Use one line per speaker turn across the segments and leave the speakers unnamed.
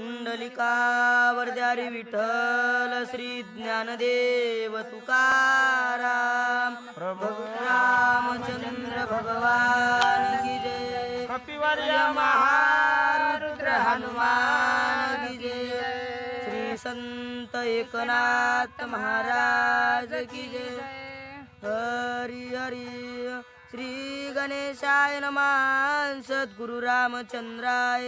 द्यारी विठल श्री ज्ञानदेव तुकाराम रामचंद्र भगवान की जय कपिवर्य महारुद्र हनुमान की जय श्री संत एकनाथ महाराज की जय हरी हरी श्री गणेशाय नमा सद्गुरु रामचंद्राय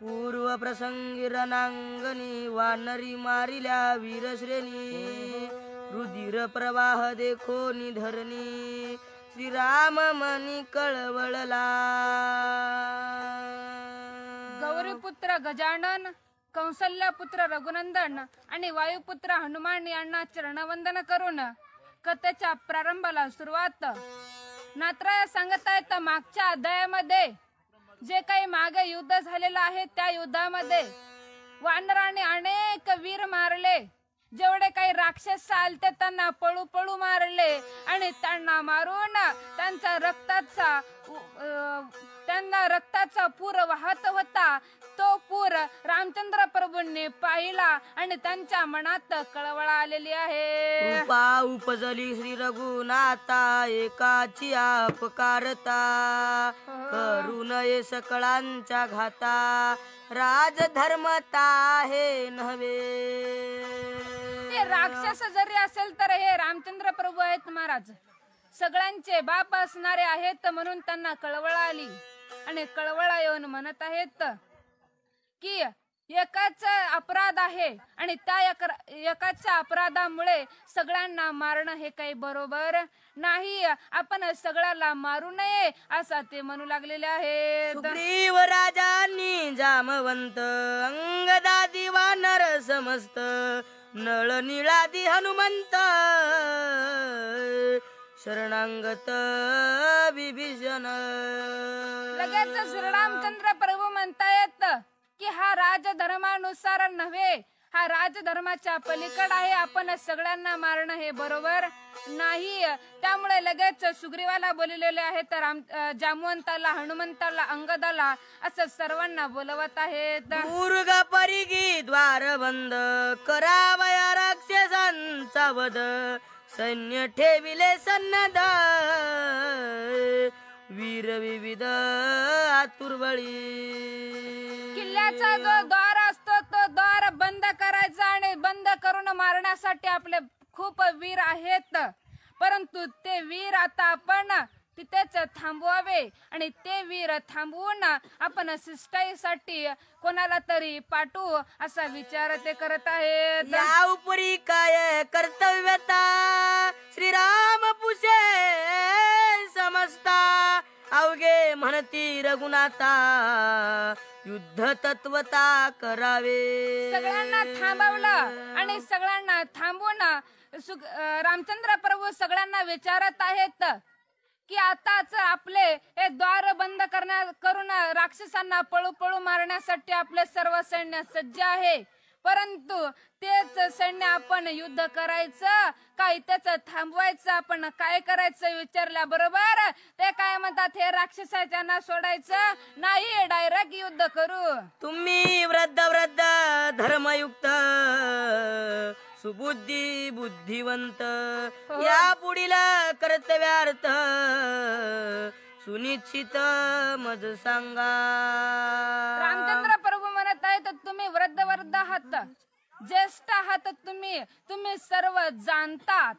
पूर्व प्रसंगी वानरी मारिल्या वीरश्रेणी रुधिर प्रवाह देखो निधरणी श्रीराम मनी कळवळला
गौरीपुत्र गजानन कौसल्यपुत्र रघुनंदन आणि वायुपुत्र हनुमान यांना चरणवंदन करून कथेच्या प्रारंभाला सुरुवात नात्राया सांगत आहेत मागच्या अध्यायामध्ये जे काही मागे युद्ध झालेलं आहे त्या युद्धामध्ये वानराने अनेक वीर मारले जेवढे काही राक्षस आलते त्यांना पळू पळू मारले आणि त्यांना मारून त्यांचा रक्ताचा त्यांना रक्ताचा पूर वाहत होता तो पूर रामचंद्र प्रभूंनी पाहिला आणि त्यांच्या मनात
कळवळ आलेली आहे उपा उपजली श्री रघुनाथा एकाची आपकारता करू ये सकळांच्या घाता राजधर्मता हे नव्हे
ते राक्षस जरी असेल तर हे रामचंद्र प्रभू आहेत महाराज सगळ्यांचे बाप असणारे आहेत म्हणून त्यांना कळवळ आली आणि कळवळा येऊन म्हणत आहेत की एकाच अपराध आहे आणि त्या एकाच अपराधामुळे सगळ्यांना मारणं हे काही बरोबर नाही आपण
सगळ्याला मारू नये असा ते म्हणू लागलेले आहे सुग्रीव राजांनी जामवंत अंगदा दिवा नर समस्त नळ निळादी हनुमंत शरणांगत विभीषण
लगेच श्रीरामचंद्र प्रभू म्हणतायत की हा राजधर्मानुसार नव्हे हा राजधर्माच्या पलीकड आहे आपण सगळ्यांना मारणं हे बरोबर नाही त्यामुळे लगेच सुग्रीवाला बोललेले आहे तर जामवंताला हनुमंताला अंगदाला असं सर्वांना
बोलवत आहेत मुर्गा परिगी द्वार बंद करावया राक्षसांचा वध सैन्य ठेविले सन्नादा वीर विविध आतुरबळी
किल्ल्याचा जो द्वार असतो तो द्वार बंद करायचा आणि बंद करून मारण्यासाठी आपले खूप वीर आहेत परंतु ते वीर आता आपण त्याच थांबवावे आणि ते वीर थांबवून आपण शिष्टाईसाठी कोणाला तरी पाठवू असा विचार ते करत आहेत
काय कर्तव्यता श्रीराम पुषे समजता अवघे म्हणती रघुनाथा युद्ध तत्वता करावे सगळ्यांना थांबवलं आणि
सगळ्यांना थांबवून रामचंद्र प्रभू सगळ्यांना विचारत आहेत की आताच आपले हे द्वार बंद करण्या करून राक्षसांना पळू पळू मारण्यासाठी आपले सर्व सैन्य सज्ज आहे परंतु तेच सैन्य आपण युद्ध करायचं काय त्याच थांबवायचं आपण काय करायचं विचारल्या बरोबर ते काय म्हणतात हे राक्षसाच्या सोडायचं नाही डायरेक्ट युद्ध
करू तुम्ही वृद्ध वृद्ध धर्मयुक्त सुबुद्धी बुद्धिवंत हो. या पुढील कर्तव्यार्थ सुनिश्चित मज सांगा रामचंद्र
प्रभू म्हणत आहे तर तुम्ही वृद्ध वृद्ध आहात ज्येष्ठ आहात तुम्ही तुम्ही सर्व जाणतात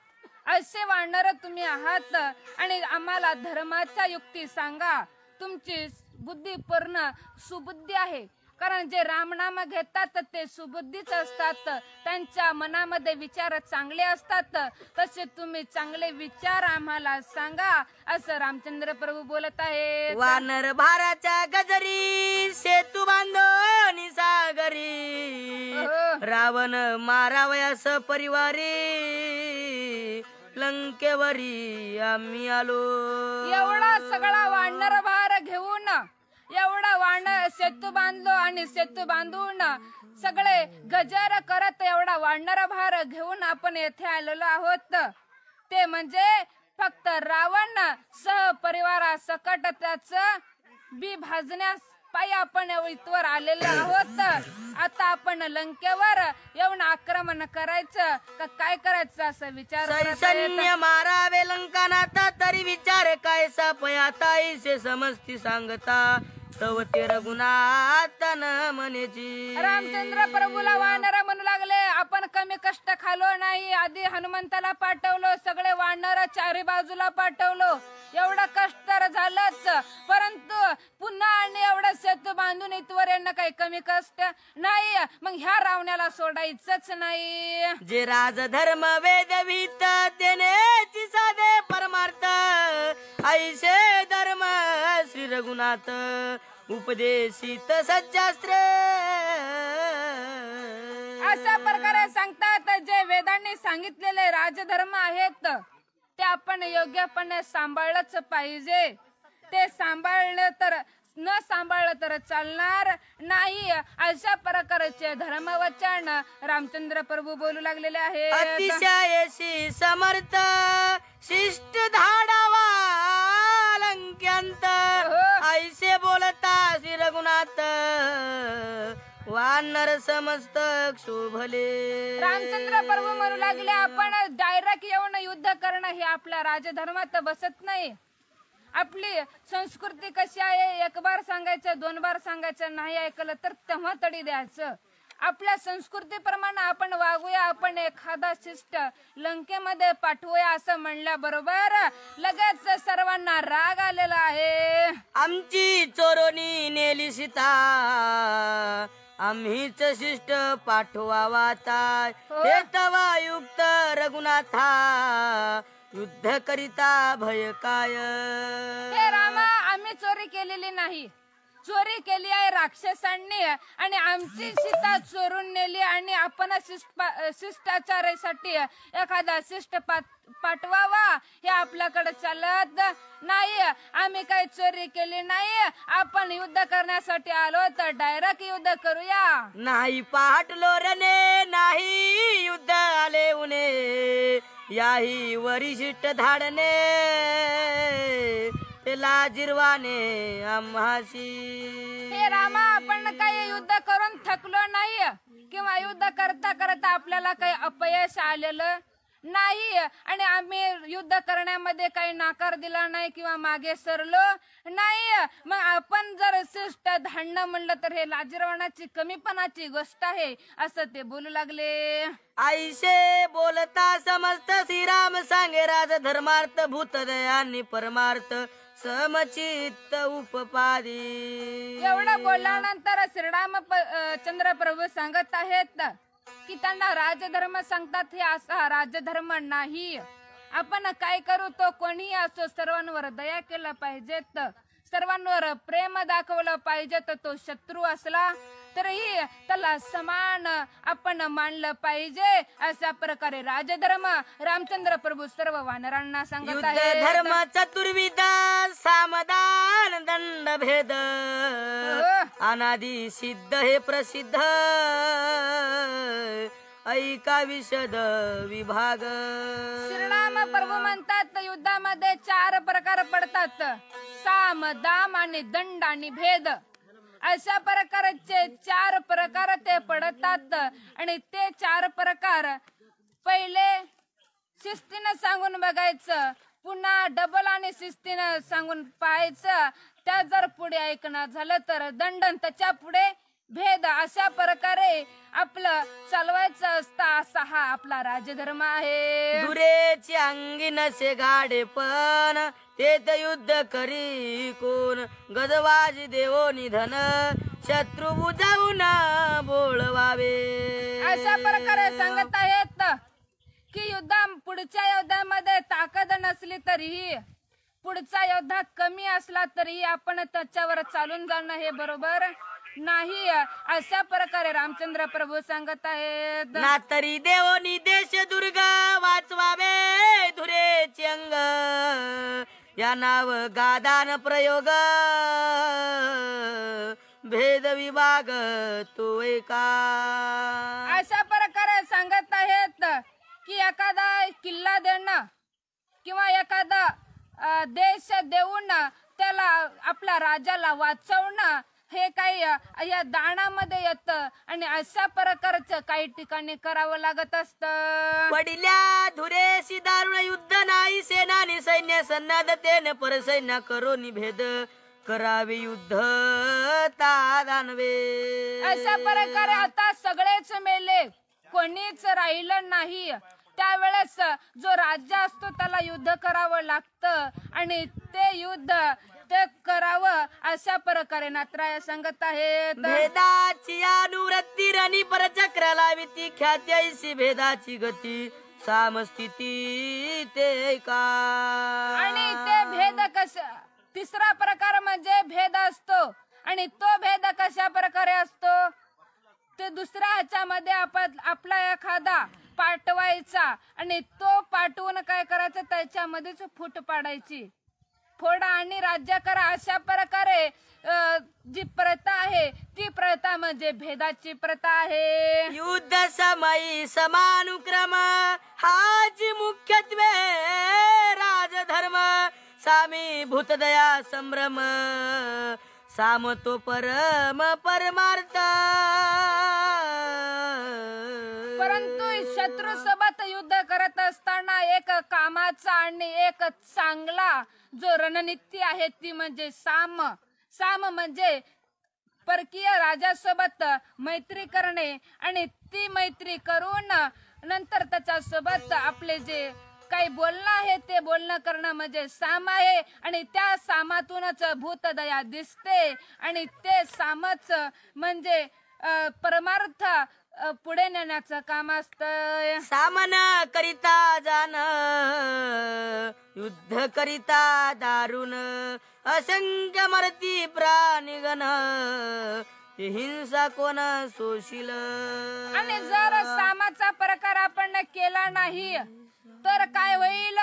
असे वाढणार तुम्ही आहात आणि आम्हाला धर्माच्या युक्ती सांगा तुमची बुद्धी पूर्ण सुबुद्धी आहे कारण जे रामनाम घेतात ते सुबुद्धीच असतात त्यांच्या मनामध्ये विचार चांगले असतात तसे तुम्ही चांगले विचार आम्हाला सांगा असं
रामचंद्र प्रभू बोलत आहे वानर भाराच्या गजरी सेतू बांधो सागरी रावण मारावयास परिवारी लंकेवरी आम्ही आलो एवढा सगळा वानर भार घेऊन एवढा वांड सेतू
बांधलो आणि सेतू बांधून सगळे गजर करत एवढा वाढणारा भार घेऊन आपण येथे आलेलो आहोत ते म्हणजे फक्त रावण परिवारा सकट त्याच बी भाजण्यास पायी आपण इथवर आलेलो आहोत आता आपण लंकेवर येऊन आक्रमण करायचं तर काय करायचं असं विचार सैन्य मारावे
लंकानाता तरी विचार काय सापयाता इसे समजती सांगता तव ते रघुनाथन म्हणेची रामचंद्र प्रभूला वानरा म्हणू लागले आपण कमी कष्ट
खालो नाही आधी हनुमंताला पाठवलो सगळे वाढणार चारी बाजूला पाठवलो एवढं कष्ट तर झालंच परंतु पुन्हा आणि एवढं सेतू बांधून इतवर यांना काही कमी कष्ट नाही मग ह्या रावण्याला सोडायचंच नाही जे राज
धर्म वेदवीत देण्याची साधे परमार्थ ऐसे धर्म श्री रघुनाथ उपदेशित सज्जास्त्र अशा प्रकारे सांगतात
जे वेदांनी सांगितलेले राजधर्म आहेत ते आपण योग्यपणे सांभाळलंच पाहिजे ते सांभाळलं तर न सांभाळलं तर चालणार नाही अशा प्रकारचे धर्मवचन रामचंद्र प्रभू बोलू लागलेले
आहे अतिशयशी समर्थ शिष्ट धाडावा अलंक्यंत ऐसे बोलता श्री रघुनाथ वानर समस्त शोभले रामचंद्र प्रभू म्हणू लागले आपण
डायरेक्ट येऊन युद्ध करणं हे आपल्या राजधर्मात बसत नाही आपली संस्कृती कशी आहे एक बार सांगायचं दोन बार सांगायचं नाही ऐकलं तर तेव्हा तडी द्यायचं आपल्या संस्कृतीप्रमाणे आपण वागूया आपण एखादा शिष्ट लंकेमध्ये पाठवूया असं म्हणल्याबरोबर लगेच
सर्वांना राग आलेला आहे आमची चोरोनी नेली सीता आम्हीच शिष्ट पाठवावा ताय हो. हे तवायुक्त रघुनाथा युद्ध करिता भय काय हे रामा आम्ही चोरी केलेली नाही चोरी केली आहे
राक्षसांनी आणि आमची सीता चोरून नेली आणि आपण शिष्टाचारासाठी एखादा शिष्ट पाठवावा हे आपल्याकडे चालत नाही आम्ही काही चोरी केली नाही आपण युद्ध करण्यासाठी आलो तर
डायरेक्ट युद्ध करूया नाही पाठलो रने नाही युद्ध आले उने याही वरिष्ठ धाडने तेला जिरवाने आम्हाशी
हे रामा आपण काही युद्ध करून थकलो नाही किंवा युद्ध करता करता आपल्याला काही अपयश आलेलं नाही आणि आम्ही युद्ध करण्यामध्ये काही नाकार दिला नाही किंवा मागे सरलो नाही मग आपण जर शिष्ट धाडणं म्हणलं तर हे लाजीरवाणाची कमीपणाची गोष्ट आहे असं ते बोलू लागले आईशे
बोलता समस्त श्रीराम सांगे राज धर्मार्थ भूत आणि परमार्थ समचित उपपादी एवढं बोलल्यानंतर
श्रीराम चंद्रप्रभू सांगत आहेत की त्यांना राजधर्म सांगतात हे असा राजधर्म नाही आपण काय करू तो कोणी असो सर्वांवर दया केला पाहिजेत सर्वांवर प्रेम दाखवलं पाहिजे तो शत्रू असला तरही त्याला समान आपण मानलं पाहिजे अशा प्रकारे राजधर्म रामचंद्र प्रभू सर्व वानरांना सांगत आहे धर्म
चतुर्विदा सामदान दंड भेद हो. अनादि सिद्ध हे प्रसिद्ध ऐका विशद विभाग श्रीराम प्रभू म्हणतात युद्धामध्ये चार प्रकार
पडतात साम दाम आणि दंड आणि भेद अशा प्रकारचे चार प्रकार ते पडतात आणि ते चार प्रकार पहिले शिस्तीनं सांगून बघायचं पुन्हा डबल आणि शिस्तीनं सांगून पाहायचं त्या जर पुढे ऐकणं झालं तर दंडन त्याच्या पुढे भेद अशा प्रकारे आपलं चालवायचं असता असा हा आपला राजधर्म
आहे अंगी नसे गाडे पण तेत युद्ध करी कोण गजवाज देवो निधन शत्रू बुजावून बोलवावे अशा प्रकारे सांगत आहेत
की युद्धा पुढच्या युद्धामध्ये ताकद नसली तरीही पुढचा योद्धा कमी असला तरी आपण त्याच्यावर चालून जाणं हे बरोबर नाही अशा प्रकारे रामचंद्र प्रभू सांगत आहेत
ना तरी देवोनी देश दुर्गा वाचवावे धुरेचे अंग या नाव गादान प्रयोग भेद विभाग तो एका अशा प्रकारे सांगत आहेत
की एखादा किल्ला देणं किंवा एखादा देश देऊन त्याला आपल्या राजाला वाचवणं हे काही या दाणामध्ये येत आणि अशा प्रकारच काही ठिकाणी करावं लागत असत
वडिल्या धुरेशी दारुण युद्ध नाही सेनानी सैन्य सन्नाद तेन परसैन्य करो निभेद करावे युद्ध दानवे अशा प्रकारे आता
सगळेच मेले कोणीच
राहिलं
नाही त्यावेळेस जो राजा असतो त्याला युद्ध करावं लागतं आणि ते युद्ध चेक करावं अशा प्रकारे नात्राय सांगत आहेत
भेदाची अनुवृत्ती रणी परचक्राला विती ख्यात्याची भेदाची गती सामस्थिती ते का आणि ते भेद
कस तिसरा प्रकार म्हणजे भेद असतो आणि तो भेद कशा प्रकारे असतो ते दुसऱ्या ह्याच्यामध्ये आपण आपला एखादा पाठवायचा आणि तो पाठवून काय करायचं त्याच्यामध्येच फूट पाडायची फोडा आणि राज्य करा अशा प्रकारे जी प्रथा आहे ती
प्रथा म्हणजे भेदाची प्रथा आहे युद्ध समय समानुक्रम हाच मुख्यत्वे राजधर्म सामी भूतदया संभ्रम साम तो परम परमार्थ
परंतु एक कामाचा आणि एक चांगला जो रणनीती आहे ती म्हणजे साम साम म्हणजे परकीय राजासोबत मैत्री करणे आणि ती मैत्री करून नंतर सोबत आपले जे काही बोलणं आहे ते बोलणं करणं म्हणजे साम आहे आणि त्या सामातूनच भूतदया दिसते आणि ते सामच
म्हणजे परमार्थ पुढे नेण्याचं काम असत सामन करिता जाण युद्ध करिता दारुण असंख्य मरती प्राणीगण हिंसा कोण सोशील आणि जर
सामाचा प्रकार आपण केला नाही तर काय होईल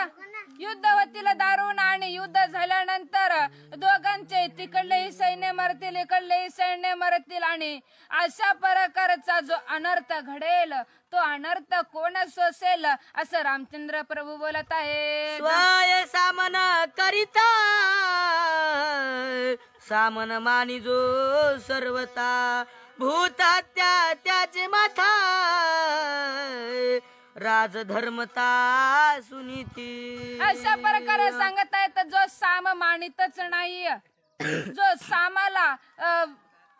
युद्धवतीला दारून आणि युद्ध झाल्यानंतर दोघांचे तिकडलेही सैन्य मरतील इकडलेही सैन्य मरतील आणि अशा प्रकारचा जो अनर्थ घडेल तो अनर्थ कोण सोसेल
असं रामचंद्र प्रभू बोलत आहे स्वय सामन करिता सामन मानी जो सर्वता भूता त्याचे माथा राजधर्मता सुनीती अशा प्रकारे सांगत आहेत
जो साम मानितच नाही जो सामाला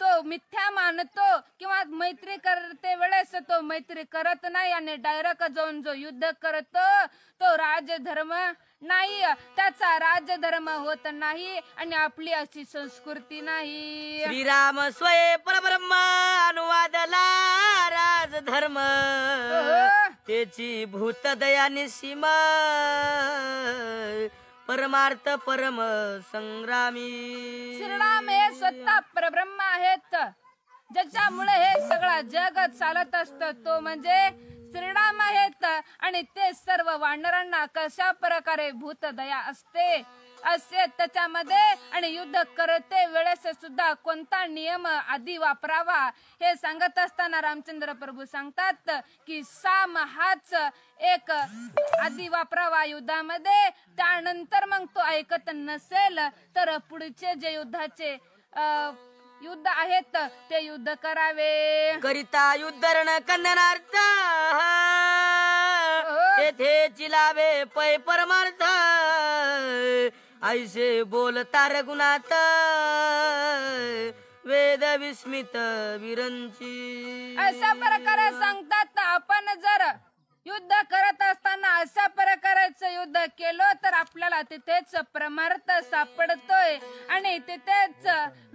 तो मिथ्या मानतो किंवा मैत्री करते वेळेस तो मैत्री करत नाही आणि डायरेक्ट जाऊन जो युद्ध करतो तो राजधर्म नाही त्याचा राजधर्म होत नाही आणि आपली अशी संस्कृती नाही श्रीराम
स्वय परब्रह्मा अनुवादला राजधर्म त्याची भूतदयाने सीमा परमार्थ परम संग्रामी श्रीराम हे
स्वतः परब्रह्म आहेत ज्याच्यामुळे हे सगळा जगत चालत असत तो म्हणजे श्रीराम आहेत आणि ते सर्व वानरांना कशा प्रकारे भूत दया असते असे त्याच्यामध्ये आणि युद्ध करते वेळेस सुद्धा कोणता नियम आधी वापरावा हे सांगत असताना रामचंद्र प्रभू सांगतात की साम हाच एक आधी वापरावा युद्धामध्ये त्यानंतर मग तो ऐकत नसेल तर पुढचे जे युद्धाचे युद्ध आहेत ते
युद्ध करावे करिता युद्ध रण कन्नार्थ येथे हो. चिलावे पै परमार्थ ऐसे बोलता रघुनाथ वेद विस्मित विरंची अशा प्रकारे सांगतात आपण जर युद्ध
करत असताना अशा प्रकारचं युद्ध केलो तर आपल्याला तिथेच प्रमार्थ सापडतोय आणि तिथेच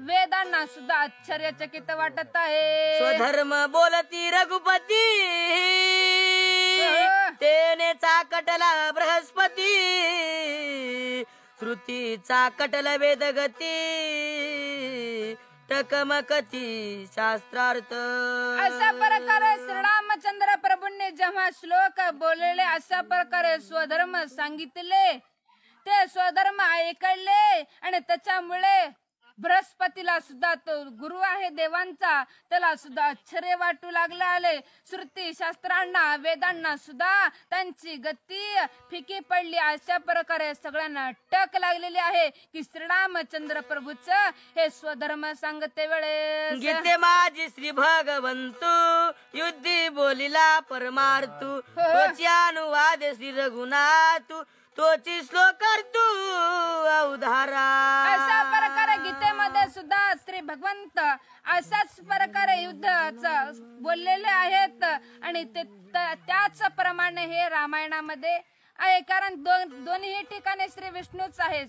वेदांना सुद्धा आश्चर्यचकित वाटत आहे
धर्म बोलती रघुपती तेने चाकटला बृहस्पती कृतीचा कटल वेदगती टकमकती शास्त्रार्थ अशा प्रकारे श्रीरामचंद्र प्रभूंनी जेव्हा श्लोक
बोलले अशा प्रकारे स्वधर्म सांगितले ते स्वधर्म ऐकले आणि त्याच्यामुळे बृहस्पतीला सुद्धा तो गुरु आहे देवांचा त्याला सुद्धा आश्चर्य वाटू लागला आले श्रुती शास्त्रांना वेदांना सुद्धा त्यांची गती फिकी पडली अशा प्रकारे सगळ्यांना टक लागलेली आहे की श्रीरामचंद्र प्रभूच हे स्वधर्म सांगते वेळेस गीते
माझी श्री भगवंतू युद्धी बोलिला परमार्थ हो. अनुवाद श्री रघुनाथ तोची तू अवधारा अशा प्रकारे गीतेमध्ये सुद्धा श्री भगवंत अशाच
प्रकारे युद्धाच बोललेले आहेत आणि त्याच प्रमाणे हे रामायणामध्ये आहे कारण दोन दोन्ही ठिकाणी श्री विष्णूच आहेत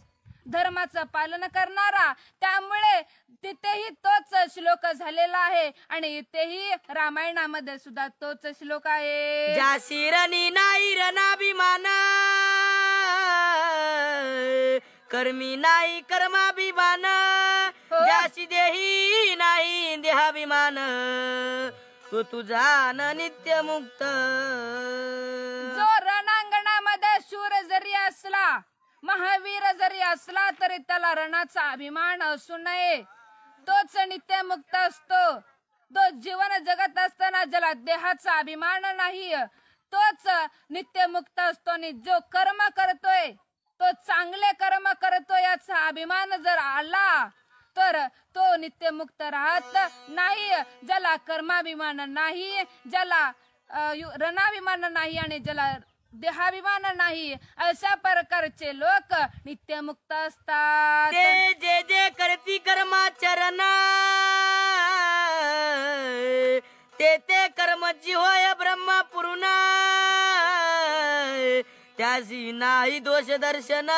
धर्माचं पालन करणारा त्यामुळे तिथेही तोच श्लोक झालेला आहे आणि इथेही रामायणामध्ये सुद्धा तोच श्लोक आहे
कर्मी नाही कर्माभिमान हो. जासी देही नाही देहाभिमान तो तुझा नित्य मुक्त जो
रणांगणामध्ये शूर जरी असला महावीर जरी असला तरी त्याला रणाचा अभिमान असू नये तोच नित्यमुक्त असतो तो जीवन जगत असताना ज्याला देहाचा अभिमान नाही तोच नित्यमुक्त असतो आणि जो कर्म करतोय तो चांगले कर्म करतो याचा अभिमान जर आला तर तो नित्यमुक्त राहत नाही ज्याला कर्माभिमान नाही ज्याला रणाभिमान नाही आणि ज्याला देहाभिमान नाही अशा प्रकारचे लोक नित्यमुक्त
असतात ते जे जे करती कर्माचरण ते ते कर्म जी होय ब्रह्म पूर्ण त्यासी नाही दोष दर्शन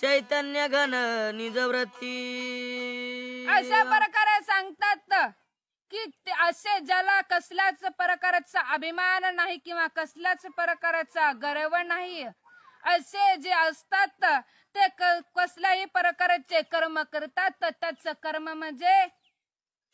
चैतन्य घन निजवृत्ती अशा प्रकारे
सांगतात की असे ज्याला कसल्याच प्रकाराचा अभिमान नाही किंवा कसल्याच प्रकाराचा गर्व नाही असे जे असतात ते कसल्याही प्रकारचे कर्म करतात त्याच कर्म म्हणजे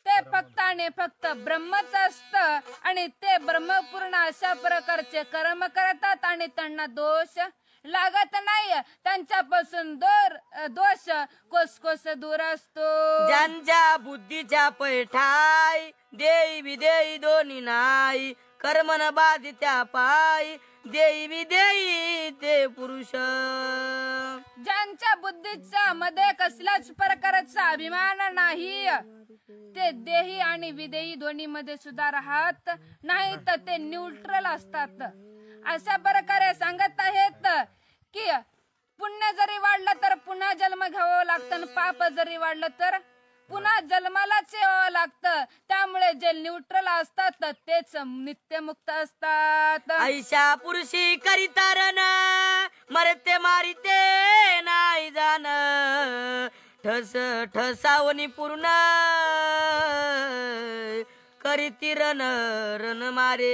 ते फक्त आणि फक्त ब्रह्मच असत आणि ते ब्रह्मपूर्ण अशा प्रकारचे कर्म करतात आणि त्यांना दोष लागत नाही त्यांच्यापासून दोर दोष कोस कोस दूर असतो ज्यांच्या
बुद्धीच्या पैठाय देई विदेई दोन्ही नाही कर्मन बाधित्या पाय देई विदेई ते पुरुष
ज्यांच्या बुद्धीच्या मध्ये कसल्याच प्रकारचा अभिमान नाही ते देही आणि विदेही दोन्ही मध्ये सुद्धा राहत नाही तर ते न्यूट्रल असतात अशा प्रकारे सांगत आहेत की पुण्य जरी वाढलं तर पुन्हा जन्म घ्यावं लागतं पाप जरी वाढलं तर पुन्हा जन्मालाच यावं लागतं त्यामुळे जे न्यूट्रल असतात तेच नित्यमुक्त असतात ऐशा पुरुषी
करिता मरते मारिते नाही जाण ठस ठसावणी पूर्ण करीती रण मारे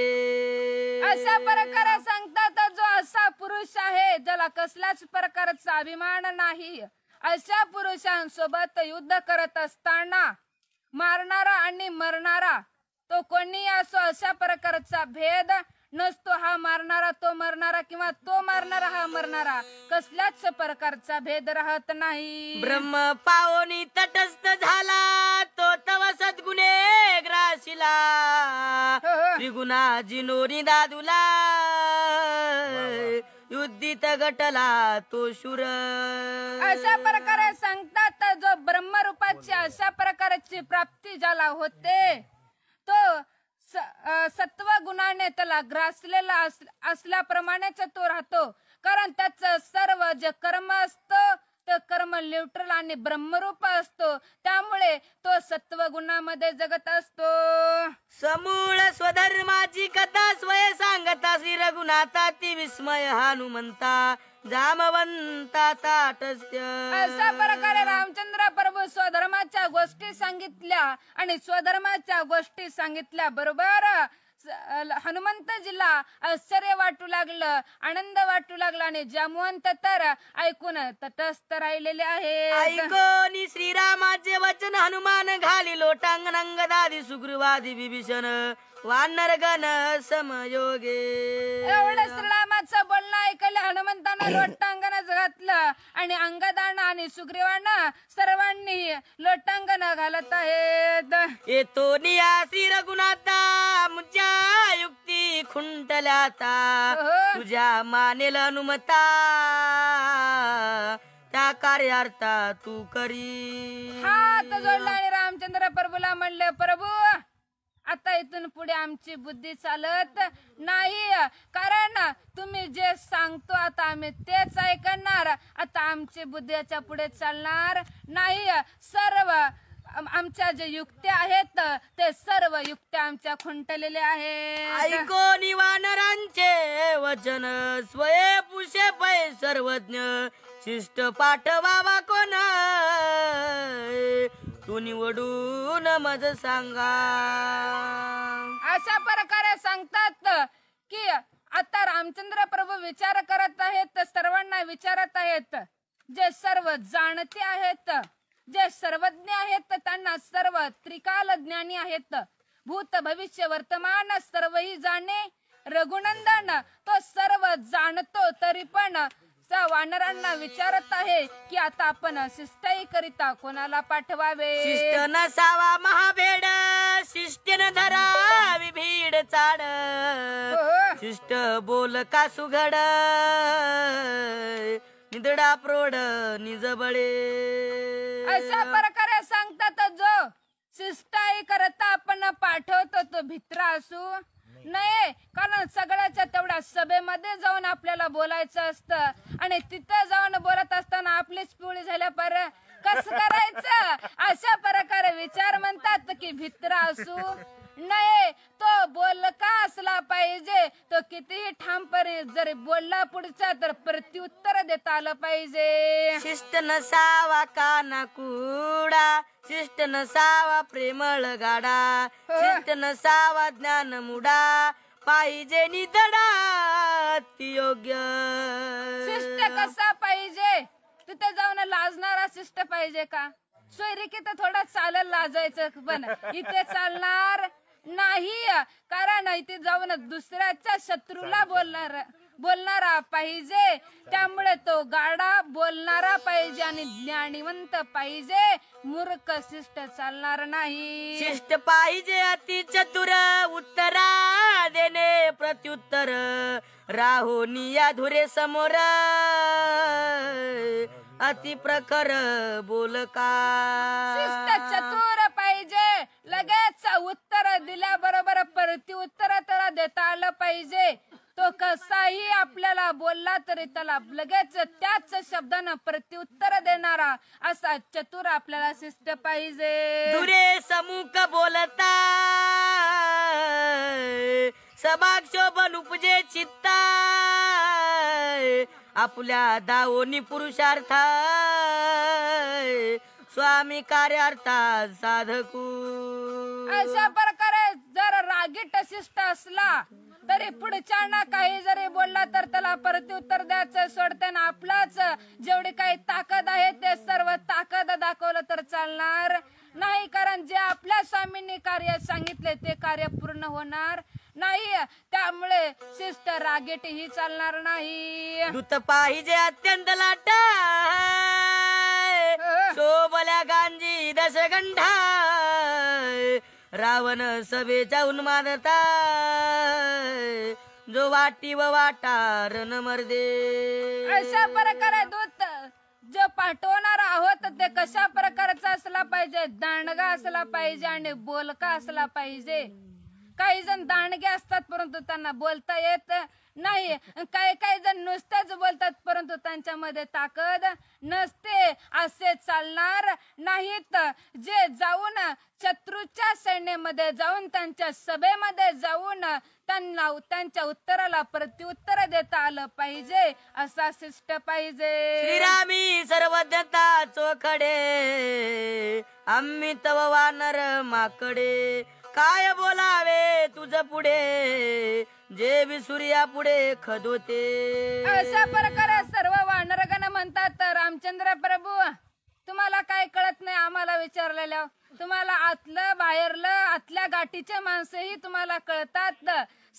अशा प्रकार सांगतात जो असा पुरुष आहे ज्याला कसल्याच प्रकारचा अभिमान नाही अशा पुरुषांसोबत युद्ध करत असताना मारणारा आणि मरणारा तो कोणी असो अशा प्रकारचा भेद नसतो हा मारणारा तो मरणारा किंवा तो मारणारा हा मरणारा कसल्याच
प्रकारचा भेद राहत नाही ब्रह्म पावनी तटस्थ झाला तो तव सद्गुणे ग्रासिला हो, हो. त्रिगुणा जिनोरी दादुला युद्धित गटला तो शुर
अशा प्रकारे सांगतात जो ब्रह्मरूपाची अशा प्रकारची प्राप्ती ज्याला होते तो सत्व गुणाने त्याला ग्रासलेला असल्याप्रमाणेच तो राहतो कारण त्याच सर्व जे कर्म ते कर्म न्यूट्रल आणि ब्रह्मरूप असतो त्यामुळे तो सत्व गुणामध्ये जगत असतो
समूळ स्वधर्माची कथा स्वय सांगता श्री रघुनाथा ती विस्मय हनुमंता जामवंता ताटस्य अशा प्रकारे रामचंद्र प्रभू स्वधर्माच्या गोष्टी सांगितल्या
आणि स्वधर्माच्या गोष्टी सांगितल्या बरोबर हनुमंत जिल्हा आश्चर्य वाटू लागलं आनंद वाटू लागला आणि जमवंत तर ऐकून तटस्थ राहिलेले आहे ऐकोनी
श्रीरामाचे वचन हनुमान घाली लोटांग दादी सुग्रवादी विभीषण वानर गण समयोगे एवढं
श्रीरामाचं बोलणं ऐकलं
लोटांगण घातलं
आणि अंगदाना आणि सुग्रीवांना सर्वांनी लोटांगण घालत आहेत
येतो नियासी रघुनाथा मुझ्या युक्ती खुंटल्या आता तुझ्या मानेल अनुमता त्या कार्यार्था तू करी हात जोडला आणि रामचंद्र
प्रभूला म्हणलं प्रभू आता इथून पुढे आमची बुद्धी चालत नाही कारण तुम्ही जे सांगतो आता आम्ही तेच ऐकणार आता आमची बुद्धीच्या पुढे चालणार नाही सर्व आमच्या जे युक्त्या आहेत ते सर्व युक्त्या आमच्या खुंटलेल्या आहेत ऐकोनी
वानरांचे वचन स्वये पुषे पै सर्वज्ञ शिष्ट पाठवावा कोण तू निवडून मज सांगा अशा प्रकारे सांगतात
की आता रामचंद्र प्रभू विचार करत आहेत सर्वांना विचारत आहेत जे सर्व जाणते आहेत जे सर्वज्ञ आहेत त्यांना सर्व त्रिकाल ज्ञानी आहेत भूत भविष्य वर्तमान सर्वही जाणे रघुनंदन तो सर्व जाणतो तरी पण वानरांना विचारत आहे की आता आपण शिष्टाई करिता कोणाला पाठवावे शिष्ट नसावा
महाभेड शिष्टीन धरा विभीड चाड शिष्ट बोल का सुघड निदडा प्रोड निजबळे अशा प्रकारे सांगतात जो
शिष्टाई करता आपण पाठवतो तो भित्र असू नाही कारण सगळ्याच्या तेवढ्या सभेमध्ये जाऊन आपल्याला बोलायचं असतं आणि तिथं जाऊन बोलत असताना आपलीच पिवळी झाल्या पर कस किती भित्र असू नाही तो का असला पाहिजे तो कितीही ठामपणे जर बोलला पुढचा तर प्रत्युत्तर देता आलं पाहिजे
शिष्ट नसावा का कुडा शिष्ट नसावा प्रेमळ गाडा शिष्ट नसावा ज्ञान मुडा पाहिजे निधडा योग्य शिष्ट कसा पाहिजे
तिथे जाऊन लाजणारा शिष्ट पाहिजे का सोयरिके तर थोडा चालत लाजायचं पण इथे चालणार नाही कारण इथे जाऊन दुसऱ्याच्या शत्रूला बोलणार बोलणारा पाहिजे त्यामुळे तो गाडा बोलणारा पाहिजे आणि ज्ञानीवंत पाहिजे मूर्ख शिष्ट चालणार
नाही शिष्ट पाहिजे अति चतुर उत्तरा देणे प्रत्युत्तर या धुरे समोर अति प्रखर बोल का चतुर
पाहिजे लगेच उत्तर दिल्या बरोबर प्रत्युत्तर त्याला देता आलं पाहिजे तो कसाही आपल्याला बोलला तरी त्याला लगेच त्याच शब्दानं प्रत्युत्तर देणारा असा चतुर आपल्याला शिस्त पाहिजे दुरे
समुख बोलता शोभन उपजे चित्ता आपल्या दावोनी पुरुषार्थ स्वामी कार्यार्थ साधकू अशा
प्रकारे जर रागीट शिष्ट असला तरी पुढच्या काही जरी बोलला तर त्याला प्रत्युत्तर द्यायचं ना आपलाच जेवढी काही ताकद आहे ते सर्व ताकद दाखवलं तर चालणार नाही कारण जे आपल्या स्वामींनी कार्य सांगितले ते कार्य पूर्ण होणार नाही त्यामुळे
सिस्टर रागेट ही चालणार नाही दूत पाहिजे अत्यंत लाट सोबल्या गांजी दशगंठा रावण सभे जाऊन मानता जो वाटी व वाटार न मर्दे अशा प्रकारे दूत
जो पाठवणार आहोत ते कशा प्रकारचा असला पाहिजे दांडगा असला पाहिजे आणि बोलका असला पाहिजे काही जण दांडगे असतात परंतु त्यांना बोलता येत नाही काही काही जण नुसतेच बोलतात परंतु त्यांच्यामध्ये ताकद नसते असे चालणार नाहीत जे जाऊन शत्रूच्या सैन्यामध्ये जाऊन त्यांच्या सभेमध्ये जाऊन त्यांना त्यांच्या उत्तराला प्रत्युत्तर देता आलं पाहिजे असा शिष्ट पाहिजे श्रीरामी
सर्वज्ञता चोखडे आम्ही तव वानर माकडे काय बोलावे तुझ पुढे जे सूर्या पुढे खदोते अशा प्रकारे सर्व वानरगण म्हणतात
रामचंद्र प्रभू तुम्हाला काय कळत नाही आम्हाला विचारलेल्या तुम्हाला आतलं बाहेरलं आतल्या गाठीचे माणसंही तुम्हाला कळतात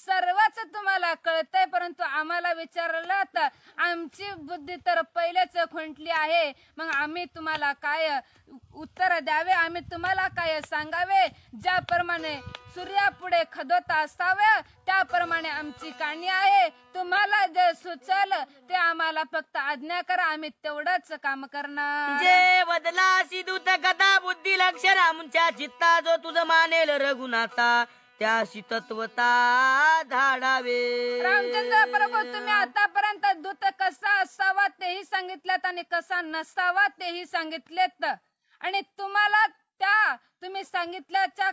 सर्वच तुम्हाला कळतंय परंतु आम्हाला विचारलं तर आमची बुद्धी तर पहिलेच खुंटली आहे मग आम्ही तुम्हाला काय उत्तर द्यावे आम्ही तुम्हाला काय सांगावे ज्याप्रमाणे पुढे खदोता असाव्या त्याप्रमाणे आमची काणी आहे तुम्हाला जे सुचल ते आम्हाला फक्त आज्ञा करा आम्ही तेवढंच काम करणार जे
बदला बुद्धी लक्षण आमच्या चित्ता जो तुझं मानेल रघुनाथा त्या तत्वता धाडावे रामचंद्र प्रभू तुम्ही
आतापर्यंत दूत कसा असावा तेही सांगितलेत आणि कसा नसावा तेही सांगितलेत आणि तुम्हाला त्या तुम्ही सांगितल्याच्या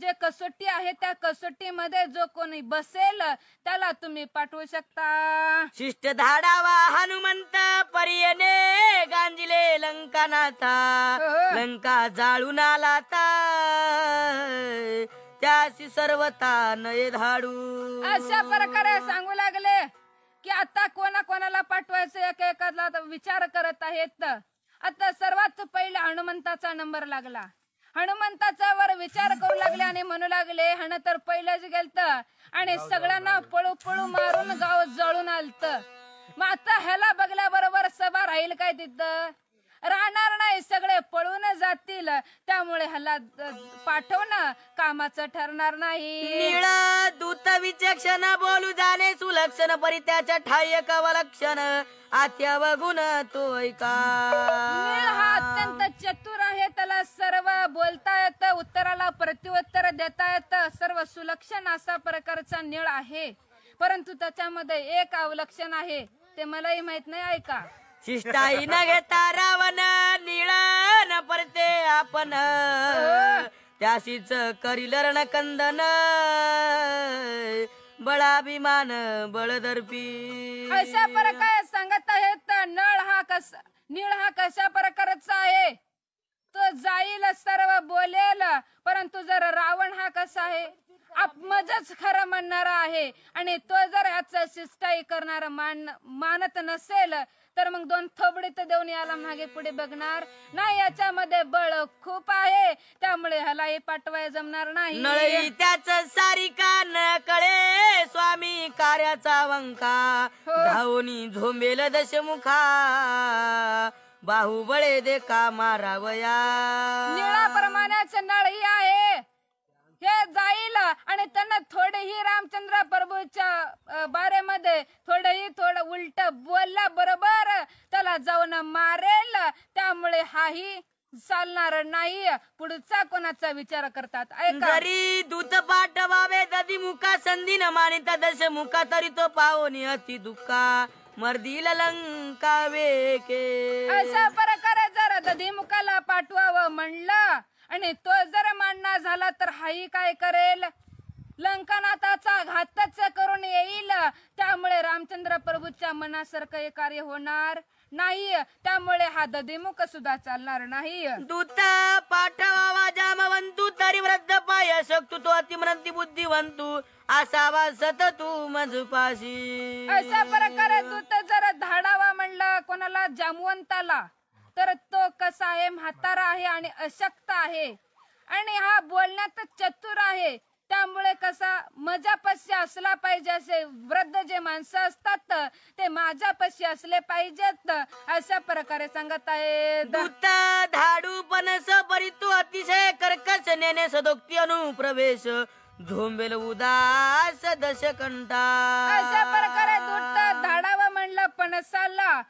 जे कसोटी आहे त्या मध्ये जो कोणी बसेल त्याला
तुम्ही पाठवू शकता शिष्ट धाडावा हनुमंत परियने गांजिले लंकानाथा हो, हो. लंका जाळून आला त्याशी सर्व तान धाडू अशा प्रकारे सांगू
लागले की आता कोणा कोणाला पाठवायचं एक एकाला विचार करत आहेत आता सर्वात पहिला हनुमंताचा नंबर लागला हनुमंताचा वर विचार करू लागले आणि म्हणू लागले हण तर पहिलंच गेलत आणि सगळ्यांना पळू पळू मारून गाव जळून आलत मग आता ह्याला बरोबर सभा राहील काय तिथं राहणार नाही सगळे पळून जातील त्यामुळे ह्याला
पाठवणं कामाचं
ठरणार नाही
दूत विचक्षण बोलू जाणे सुलक्षण परी त्याच्या ठायक कवलक्षण आत्या गुण तो निळ हा अत्यंत चतुर आहे त्याला सर्व बोलता येत उत्तराला
प्रत्युत्तर देता येत सर्व सुलक्षण असा प्रकारचा निळ आहे परंतु त्याच्यामध्ये एक अवलक्षण आहे ते मलाही माहित नाही ऐका
शिष्टाई न घेता रावण न परते आपण त्याशीच करील न कंदन बळाभिमान बळदर्पी कशा प्रकार सांगत आहेत नळ हा कस
निळ हा कशा प्रकारचा आहे तो जाईल सर्व बोलेल परंतु जर रावण हा कसा आहे आपमजच खरं म्हणणारा आहे आणि तो जर याच शिष्टाई करणार मान मानत नसेल तर मग दोन थबडे तर देऊन याला मागे पुढे बघणार नाही याच्यामध्ये बळ खूप आहे त्यामुळे ह्याला हे पाठवाय जमणार नाही
त्याच सारी न कळे स्वामी कार्याचा वंका हो. धावणी झोंबेल दशमुखा बाहुबळे दे का मारावया
निळा प्रमाणाच नळी आहे हे जाईल आणि त्यांना थोडेही रामचंद्र प्रभूच्या बारेमध्ये थोडंही थोडं उलट बोलला बरोबर त्याला जाऊन मारेल त्यामुळे हाही चालणार नाही पुढचा कोणाचा विचार करतात घरी
दूत पाठवावे दधी मुका संधी न मानिता दश मुका तरी तो पाहुणी अति दुःखा मर्दीला लंकावे के अशा
प्रकारे जरा दधी मुकाला पाठवावं म्हणलं आणि तो जर मांडणा झाला तर हाही काय करेल लंकानाथाचा घातच करून येईल त्यामुळे रामचंद्र प्रभूच्या मनासारखं हे कार्य होणार नाही त्यामुळे हा ददेमुख सुद्धा चालणार नाही
दूत पाठवावा जामवंतू तरी वृद्ध पाय शकतो तो अतिमृती बुद्धिवंतू असावा मजुपाशी मजपाशी अशा प्रकारे दूत जर धाडावा म्हणला कोणाला जामवंताला
तर तो कसा आहे म्हातारा आहे आणि अशक्त आहे आणि हा बोलण्यात चतुर आहे त्यामुळे कसा मजापशी असला पाहिजे असे वृद्ध जे माणसं असतात ते माझ्यापाशी असले पाहिजेत अशा प्रकारे
सांगत आहे धाडू पणस तू अतिशय कर्कस नेने सदोक्ती अनुप्रवेश झोंबेल उदास दशकंटा अशा प्रकारे धाडावं म्हणलं म्हणला पणसाला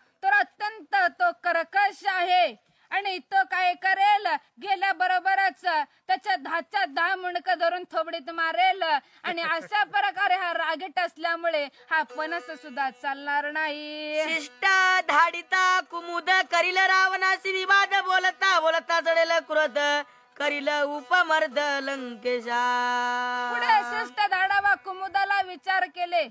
तो
कर्कश आहे आणि तो काय करेल गेल्या बरोबरच त्याच्या धाच्या दहा मुंडक धरून थोबडीत मारेल आणि अशा प्रकारे हा रागीट असल्यामुळे
हा पणस सुद्धा चालणार नाही शिष्टा धाडीता कुमुद करील रावणाशी विवाद बोलता बोलता चढेल क्रोध करील उपमर्द लंकेशा पुढे शिष्ट धाडावा कुमुदाला विचार केले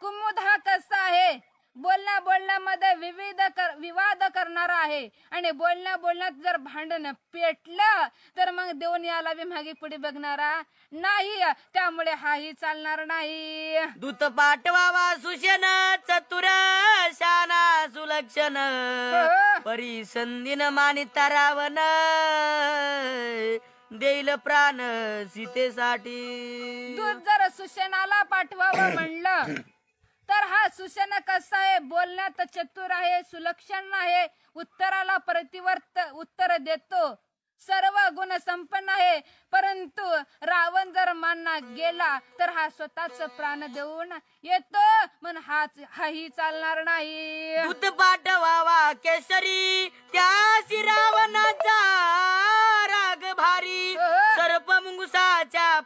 कुमुद हा कसा आहे बोलण्या बोलण्यामध्ये विविध कर, विवाद करणार आहे आणि बोलण्या बोलण्यात जर भांडण पेटलं तर मग देऊन याला मागे पुढे बघणारा नाही त्यामुळे हाही चालणार नाही
दूत पाठवावा सुशन चतुर शाना सुलक्षण हो. परी संधीन रावण तारावन देईल प्राण सीतेसाठी दूध जर सुशनाला पाठवावं म्हणलं
तर हा सुसेन कसा आहे बोलण्यात चतुर आहे सुलक्षण आहे उत्तराला प्रतिवर्त उत्तर देतो सर्व गुण संपन्न आहे परंतु रावण जर मानना गेला तर हा स्वतःच प्राण देऊन येतो
मन हा हाही चालणार नाही पाठवावा केसरी त्या रावणाचा राग भारी सर्प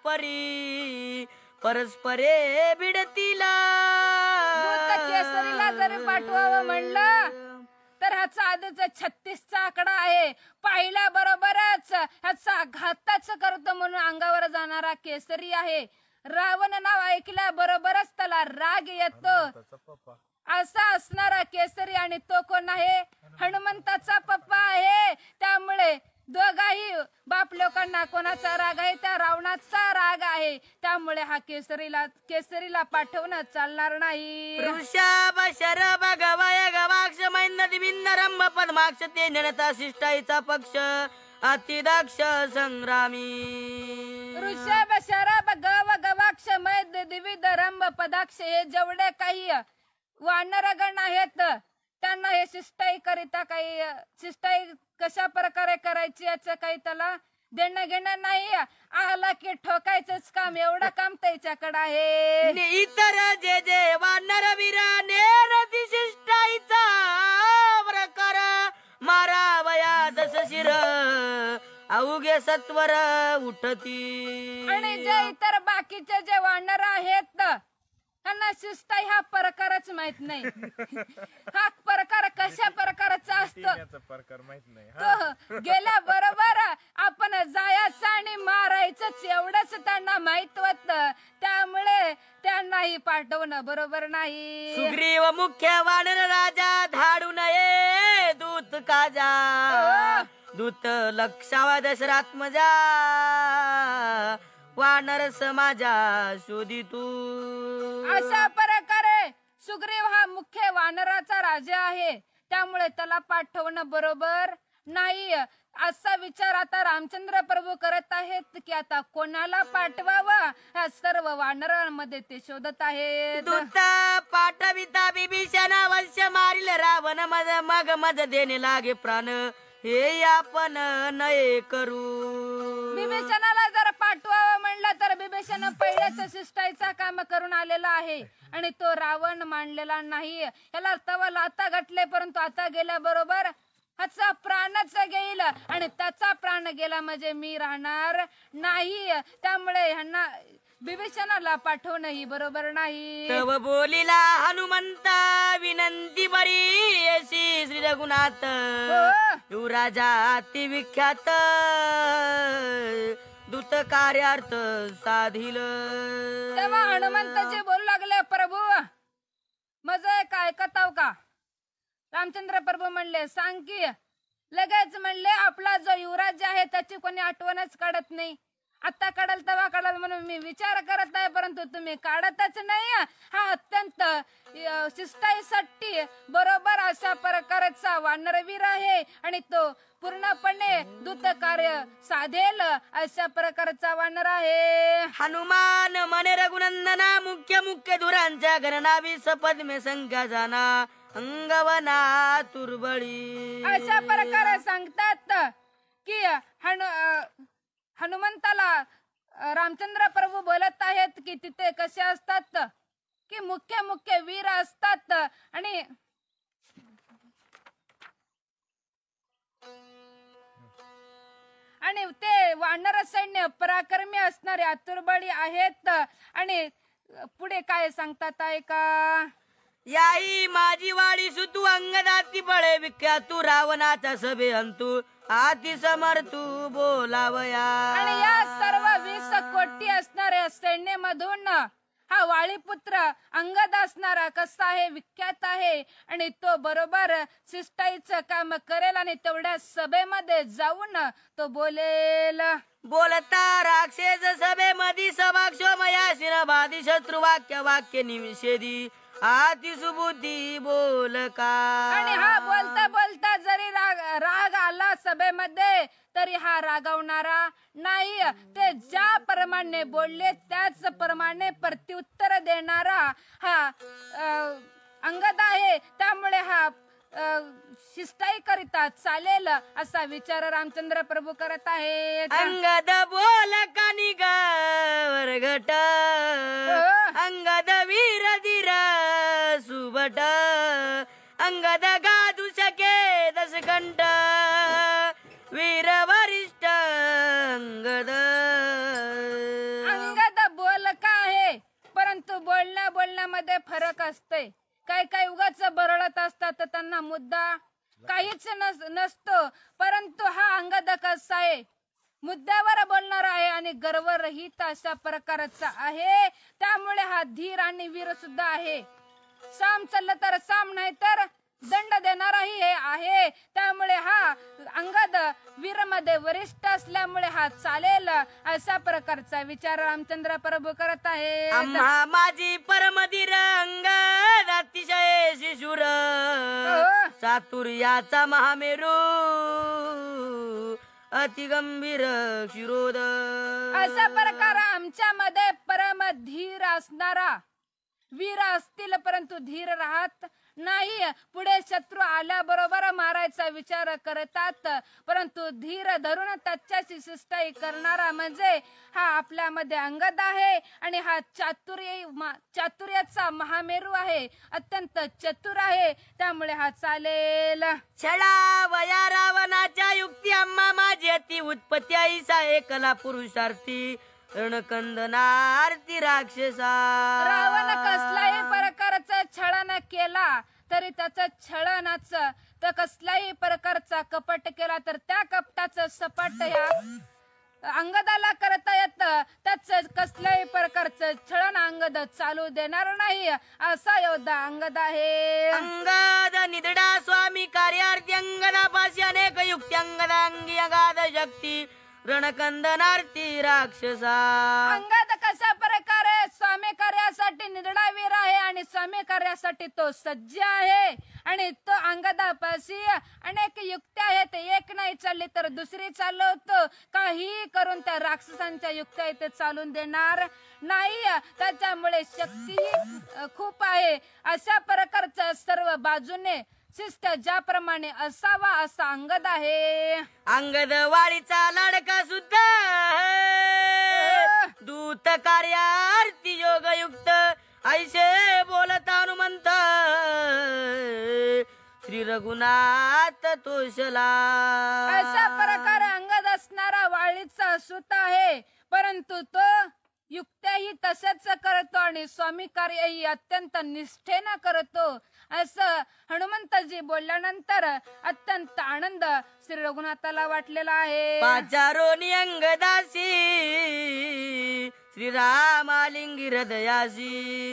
परी परस्परे बिडतीला केसरीला जरी पाठवावं म्हणलं तर हा छत्तीस
छत्तीसचा आकडा आहे पाहिला बरोबरच ह्याचा घाताच करतो म्हणून अंगावर जाणारा केसरी आहे रावण नाव ऐकल्या बरोबरच त्याला राग येतो असा असणारा केसरी आणि तो कोण आहे हनुमंताचा पप्पा आहे त्यामुळे दोघाही बाप लोकांना कोणाचा राग आहे त्या रावणाचा राग आहे त्यामुळे हा केसरीला केसरीला पाठवणं चालणार नाही ऋषभ
शरभ गवाय गवाक्ष मैन्नदी नेता शिष्टाईचा पक्ष अतिदक्ष संग्रामी ऋषभ शरभ गव गवाक्ष मैद दिविध रंभ पदाक्ष हे जेवढे
काही वानरगण आहेत त्यांना हे शिष्टाई करिता काही शिष्टाई कशा प्रकारे करायची याच काही त्याला देणं घेणं नाही आला की ठोकायचंच काम एवढं काम त्याच्याकडे आहे इतर जे जे
वानर विराने रतिशिष्टाईचा प्रकार वया दस शिर अवघे सत्वर उठती आणि जे
इतर बाकीचे जे वानर आहेत त्यांना शिस्त हा प्रकारच माहित नाही हा प्रकार कशा प्रकारचा असतो
प्रकार माहित नाही
गेल्या बरोबर आपण जायचं आणि मारायचंच एवढंच त्यांना माहित होत त्यामुळे त्यांनाही पाठवणं बरोबर नाही सुग्रीव
मुख्य वाणन राजा धाडू नये दूत काजा हो. दूत लक्षावा मजा वानर समाजा शोधी तू अशा
प्रकारे सुग्रीव हा मुख्य वानराचा राजा आहे त्यामुळे त्याला पाठवणं बरोबर नाही असा विचार आता रामचंद्र प्रभू करत आहेत की आता कोणाला पाठवावा सर्व वानरांमध्ये ते शोधत आहेत
पाठविता बिभीषण वंश मारिल रावण मज मग मज देणे लागे प्राण हे आपण नये करू विभीषणाला
देशानं पहिल्याच शिष्टाईचा काम करून आलेला आहे आणि तो रावण मांडलेला नाही याला तवल आता घटले परंतु आता गेल्या बरोबर प्राणच घेईल आणि त्याचा प्राण गेला म्हणजे मी राहणार नाही त्यामुळे ह्यांना विभीषणाला पाठवणं ही बरोबर नाही तव बोलीला
हनुमंता विनंती बरी अशी श्री रघुनाथ हो. राजा अतिविख्यात दूत कार्यार्थ साधिल तेव्हा जी
बोलू लागले प्रभू मज काय ऐकताव का रामचंद्र प्रभू म्हणले सांग की लगेच म्हणले आपला जो युवराज आहे त्याची कोणी आठवणच काढत नाही आता काढाल तवा काढाल म्हणून मी विचार करत नाही परंतु तुम्ही काढतच नाही हा अत्यंत शिष्टाईसाठी बरोबर अशा प्रकारचा वानरवीर आहे आणि तो पूर्णपणे दूत कार्य साधेल अशा प्रकारचा
वानर आहे हनुमान मने रघुनंदना मुख्य मुख्य धुरांच्या घरणावी सपद संख्या जाना अंगवना तुरबळी अशा प्रकारे सांगतात की हनु हनुमंताला
रामचंद्र प्रभू बोलत आहेत की तिथे कसे असतात की मुख्य मुख्य वीर असतात आणि आणि ते वानर सैन्य पराक्रमी असणारे आतुरबळी आहेत आणि पुढे काय सांगतात आहे का
याई माझी वाडी सुतू अंगदाती पळे विख्या तू रावणाचा सभे अंतू आती समर तू बोलावया आणि या सर्व
वीस कोटी असणाऱ्या मधून हा वाळी पुत्र अंगद असणारा कसा आहे विख्यात आहे आणि तो बरोबर शिष्टाईचं काम करेल आणि तेवढ्या सभेमध्ये जाऊन तो बोलेल
बोलता राक्षस सभेमध्ये सभाक्षो मया बाधी शत्रु वाक्य वाक्य निषेधी सुबुद्धी बोल का आणि हा बोलता बोलता जरी राग
राग आला सभेमध्ये तरी हा रागवणारा नाही ते ज्या प्रमाणे बोलले त्याच प्रमाणे प्रत्युत्तर देणारा हा अंगद आहे त्यामुळे हा शिस्ताई करिता चालेल असा विचार रामचंद्र प्रभू करत आहे अंगद बोल कानी
गट हो. अंगद वीर धीर सुबट अंगद गादू शके दस घंट वीर वरिष्ठ अंगद
अंगद बोल का आहे परंतु बोलण्या बोलण्यामध्ये फरक असते काय काय उगाच बरळत असतात तर त्यांना मुद्दा काहीच नसतो परंतु हा अंगदकस आहे मुद्द्यावर बोलणार आहे आणि गर्वरहित अशा प्रकारचा आहे त्यामुळे हा धीर आणि वीर सुद्धा आहे साम चाललं तर साम नाही तर दंड देणाराही आहे त्यामुळे हा अंगद मध्ये वरिष्ठ असल्यामुळे हा चालेल अशा प्रकारचा विचार रामचंद्र प्रभू करत आहे
माझी परमधीर अंगद अतिशय शिशुर हो. चातुर्याचा महामेरू गंभीर शिरोध अशा प्रकार
आमच्या मध्ये परमधीर असणारा वीर असतील परंतु धीर राहत नाही पुढे शत्रू बरोबर मारायचा विचार करतात परंतु धीर धरून त्याच्याशी शिष्टाई करणारा म्हणजे हा आपल्यामध्ये अंगद आहे आणि हा चातुर्य चातुर्याचा महामेरू आहे अत्यंत चतुर आहे त्यामुळे हा चालेल छडा वया
रावणाच्या युक्ती अम्मा माझी उत्पत्ती आईचा एकला पुरुषार्थी रणकंदना आरती राक्षसा रावण कसलाही प्रकारचा
छळाना केला तरी त्याचं छळनाच तर कसलाही प्रकारचा कपट केला तर त्या कपटाचं सपाट या अंगदाला करता येत त्याच कसल्याही प्रकारचं छळन अंगद चालू देणार नाही असा
योद्धा अंगद आहे अंगद निधडा स्वामी कार्यार्थी अंगदा पाशी अनेक युक्ती अंगदा अंगी अगाध शक्ती रणकंदनार्ती राक्षसा अंगात कशा प्रकारे स्वामी कार्यासाठी निर्णावीर वीर आहे आणि स्वामी
कार्यासाठी तो सज्ज आहे आणि तो अंगदापाशी अनेक युक्त्या आहेत एक नाही चालली तर दुसरी चालवतो काही करून त्या राक्षसांच्या युक्त्या इथे चालून देणार नाही त्याच्यामुळे शक्ती खूप आहे अशा प्रकारच्या सर्व बाजूने शिष्ट ज्याप्रमाणे असावा असा
अंगद आहे अंगद वाळीचा लाडका सुद्धा दूत कार्यार्थी योगयुक्त ऐसे बोलत हनुमंत श्री रघुनाथ तोषला अशा प्रकारे अंगद असणारा वाळीचा सुत आहे परंतु
तो युक्त्याही तसेच करतो आणि स्वामी कार्यही अत्यंत निष्ठेनं करतो असं हनुमंतजी बोलल्यानंतर अत्यंत आनंद श्री रघुनाथाला वाटलेला आहे
अंगदासी श्री रामालिंगी हृदयासी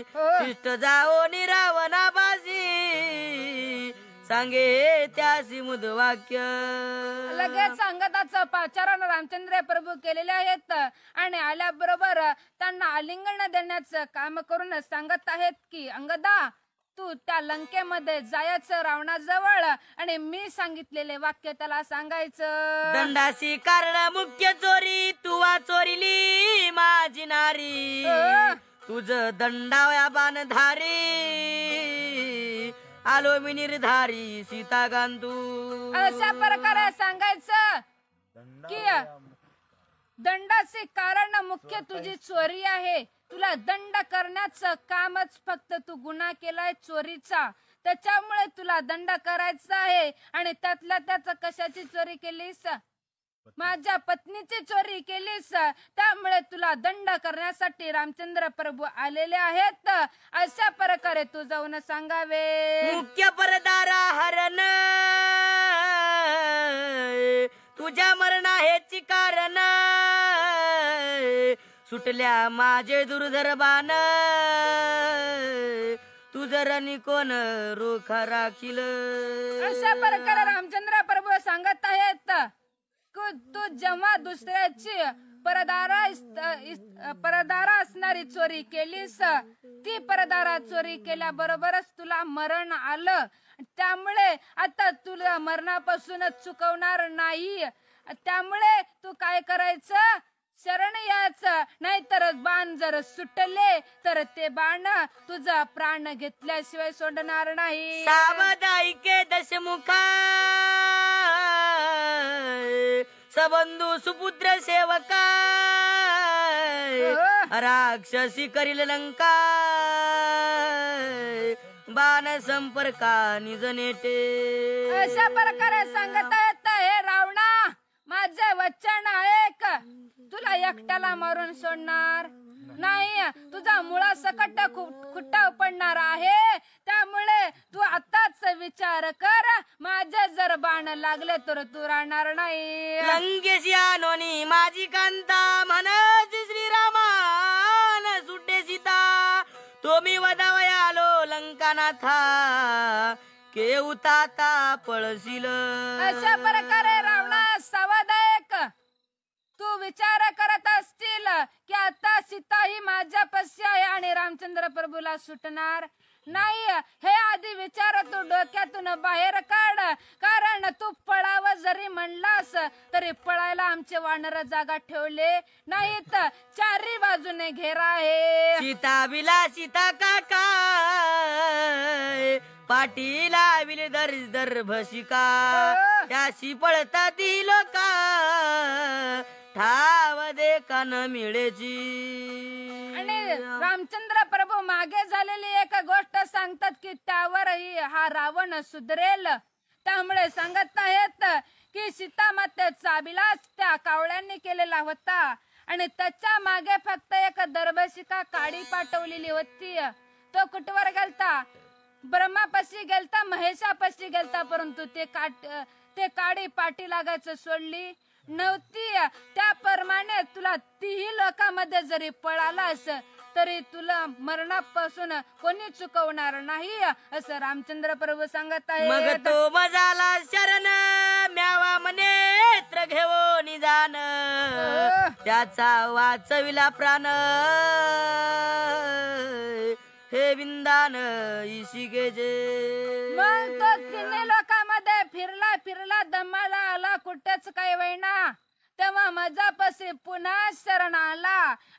इष्ट हो. जाओ निरावनाबाजी सांगे त्यासी मुद वाक्य
लगेच सांगताच पाचारण रामचंद्र प्रभू केलेले आहेत आणि आल्याबरोबर त्यांना आलिंगण देण्याचं काम करून सांगत आहेत की अंगदा तू त्या लंकेमध्ये जायचं रावणाजवळ आणि मी सांगितलेले वाक्य त्याला सांगायचं
दंडासी कारण मुख्य चोरी तुवा चोरीली माझी नारी तुझ बाण धारी आलो मी निर्धारी सीता गांधू अशा प्रकारे
सांगायचं कि दंडाचे कारण मुख्य तुझी चोरी आहे तुला दंड करण्याचं कामच फक्त तू गुन्हा केलाय चोरीचा त्याच्यामुळे तुला दंड करायचा आहे आणि त्यातल्या त्याच कशाची चोरी केलीस माझ्या पत्नीची चोरी केलीस त्यामुळे तुला दंड करण्यासाठी रामचंद्र प्रभू आलेले आहेत अशा प्रकारे तू
जाऊन सांगावे मुख्य परदारा हरण तुझ्या मरणा हेची कारण सुटल्या माझे दुर्धर तू जर कोण रोखा राखील अशा
प्रकारे रामचंद्र प्रभू सांगत आहेत तू जेव्हा दुसऱ्याची परदारा परदारा असणारी चोरी केलीस ती परदारा चोरी केल्याबरोबरच तुला मरण आलं त्यामुळे आता तुला मरणापासूनच चुकवणार नाही त्यामुळे तू काय करायचं शरण याच नाहीतर बाण जर सुटले तर ते बाण तुझा प्राण घेतल्याशिवाय सोडणार नाही
ऐके दशमुखा सबंधू सुपुत्र सेवका राक्षसी करील लंका बाण संपर्का निजनेटे अशा
प्रकारे सांगत माझे वचन आहे का तुला एकट्याला मारून सोडणार नाही तुझा मुळा सकट खुट्टा पडणार आहे त्यामुळे तू आताच विचार कर माझे जर बाण लागले
तर तू राहणार नाही लंगेश माझी कांता म्हणत श्रीरामान सुटे सीता तो मी वदावया आलो लंकानाथा केवता पळशील अशा प्रकारे रावणा
सवादायक तू विचार करत असतील की आता सीता ही माझ्या पशी आहे आणि रामचंद्र प्रभूला सुटणार नाही हे आधी विचार तू डोक्यातून बाहेर काढ कारण तू पळाव जरी म्हणलास तरी पळायला आमचे वानर जागा ठेवले नाहीत
चारही बाजूने घेरा आहे सीता विला सीता काका पाटीला विले दर दर भसिका हो. त्याशी पळता ती का ठाव दे मिळेची आणि रामचंद्र प्रभू मागे झालेली एक गोष्ट
सांगतात की त्यावरही हा रावण सुधरेल त्यामुळे सांगत नाहीत की सीता मात्र चाबीलाच त्या कावळ्यांनी केलेला होता आणि त्याच्या मागे फक्त एक दरबशिका काडी पाठवलेली होती तो कुठवर गेलता ब्रह्मापशी गेलता महेशापशी गेलता परंतु ते काट ते काडी पाठी लागायचं सोडली नव्हती त्याप्रमाणे तुला तीही लोकांमध्ये जरी पळालास तरी तुला मरणापासून कोणी चुकवणार नाही असं रामचंद्र प्रभू सांगत मग
तो मजाला शरण म्यावा मने नेत्र निदान त्याचा वाचविला प्राण हे विंदान गेजे मग तो तिन्ही लोक फिरला फिरला दमाला
आला कुठंच काय वैना तेव्हा माझा पसे पुन्हा शरण आला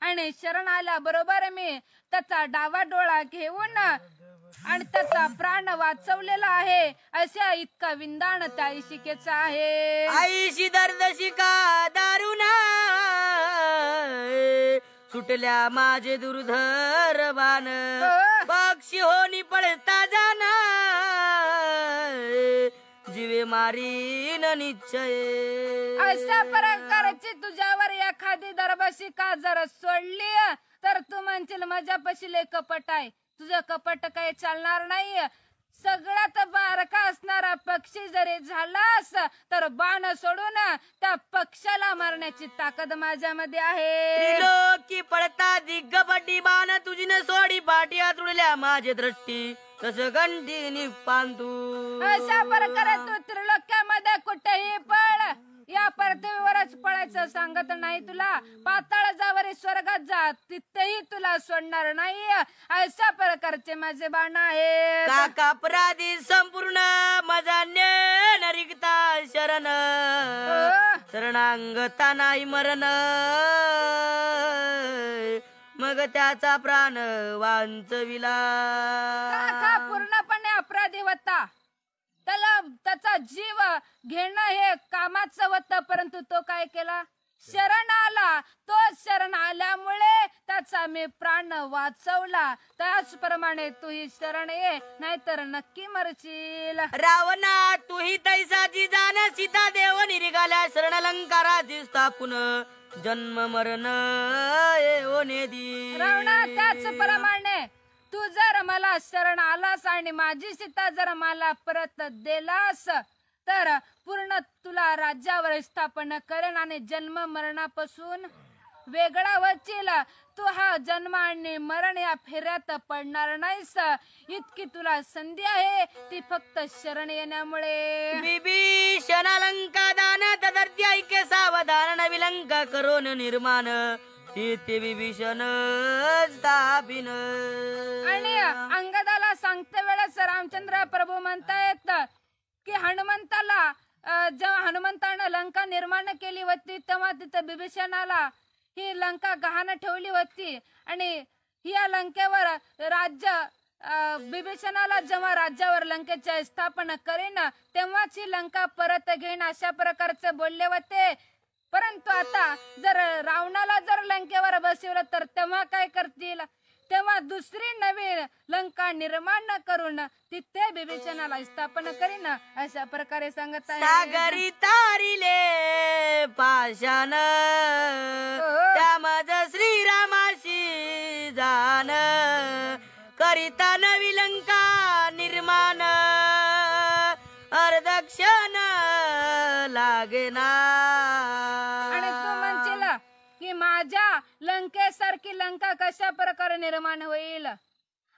आणि शरण आल्या बरोबर मी त्याचा डावा डोळा घेऊन आणि त्याचा प्राण वाचवलेला आहे अशा इतका विंदाण त्या इशिकेचा आहे
आईशी दर्द शिका दारुणा सुटल्या माझे दुर्धर बाण हो. पक्षी होनी पळता जाणार जीवे मारीन निश्चय अशा प्रकारची तुझ्यावर एखादी दरबशी का जर
सोडली तर तू म्हणशील माझ्यापाशी लय कपट आहे तुझं कपट काही चालणार नाही सगळ्यात बारका असणारा पक्षी जरी झालास तर बाण सोडून त्या पक्षाला मारण्याची ताकद माझ्यामध्ये आहे
लोकी पडता दिग्गपटी बाण तुझी न सोडी पाठी आतुडल्या माझी दृष्टी तस निपांदू पांदू सापर करत तू
त्रिलोक्यामध्ये कुठेही पळ या पृथ्वीवरच पळायचं सांगत नाही तुला पाताळ जावरी स्वर्गात जा तिथेही तुला सोडणार नाही अशा प्रकारचे माझे बाण आहे
का अपराधी संपूर्ण माझा नरिकता शरण हो. शरणांगता नाही मरण मग त्याचा प्राण वांचविला पूर्णपणे
अपराधी होता त्याला त्याचा जीव घेणं हे कामाच होतं परंतु तो काय केला शरण आला तो शरण आल्यामुळे त्याचा मी प्राण वाचवला त्याचप्रमाणे तू ही शरण ये नाहीतर नक्की मरशील रावणा
तू ही तैसाची जाण सीता देव निघाल्या शरण अलंकारा स्थापून जन्म मरण रावणा त्याच प्रमाणे तू जर मला शरण आलास
आणि माझी सीता जर मला परत देलास तर पूर्ण तुला राज्यावर स्थापन करेन आणि जन्म मरणापासून वेगळा वचील तू हा जन्म आणि मरण या फेऱ्यात पडणार नाहीस इतकी तुला संधी आहे ती फक्त शरण येण्यामुळे
विभीषण लंका दान सावधान विलंका करून निर्माण विभीषण आणि अंगदाला सांगते
वेळेस रामचंद्र प्रभू म्हणतायत की हनुमंताला जेव्हा हनुमंतानं लंका निर्माण केली होती तेव्हा तिथं बिभीषणाला ही लंका गहाण ठेवली होती आणि या लंकेवर राज्य बिभीषणाला जेव्हा राज्यावर लंकेच्या स्थापना करेन तेव्हाच ही लंका परत घेईन अशा प्रकारचे बोलले होते परंतु आता जर रावणाला जर लंकेवर बसवलं तर तेव्हा काय करतील तेव्हा दुसरी नवी लंका निर्माण करून तिथे विवेचनाला स्थापन करीन अशा प्रकारे सांगत आहे सागरी
तारिले पाषाण हो. त्यामज श्रीरामाशी जान, करिता नवी लंका निर्माण अर्धक्षण लागेना
सारखी लंका कशा प्रकारे निर्माण होईल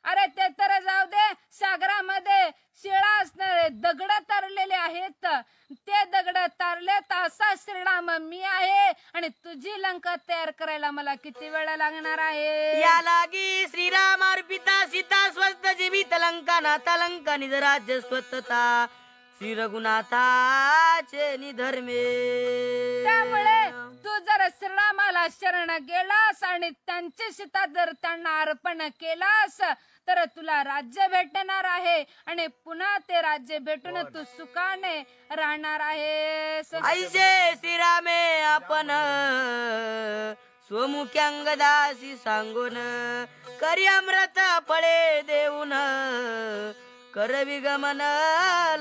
अरे ते तर जाऊ दे सागरामध्ये शिळा असणारे दगड तरलेले आहेत ते दगड तारले तसा श्रीराम मी आहे आणि तुझी लंका तयार करायला मला किती
वेळ लागणार आहे या लागी श्रीराम अर्पिता सीता स्वस्त जीवित लंका नाता लंका निज राज्य स्वतता श्री रघुनाथाचे निधर्मे त्यामुळे
तू जर श्रीरामाला शरण गेलास आणि त्यांच्या शिता जर त्यांना अर्पण केलास तर तुला राज्य भेटणार आहे आणि पुन्हा ते राज्य भेटून हो तू सुखाने राहणार आहेस आईचे
श्रीरामे आपण स्वमुख्यांगदासी सांगून करी अमृत फळे देऊन कर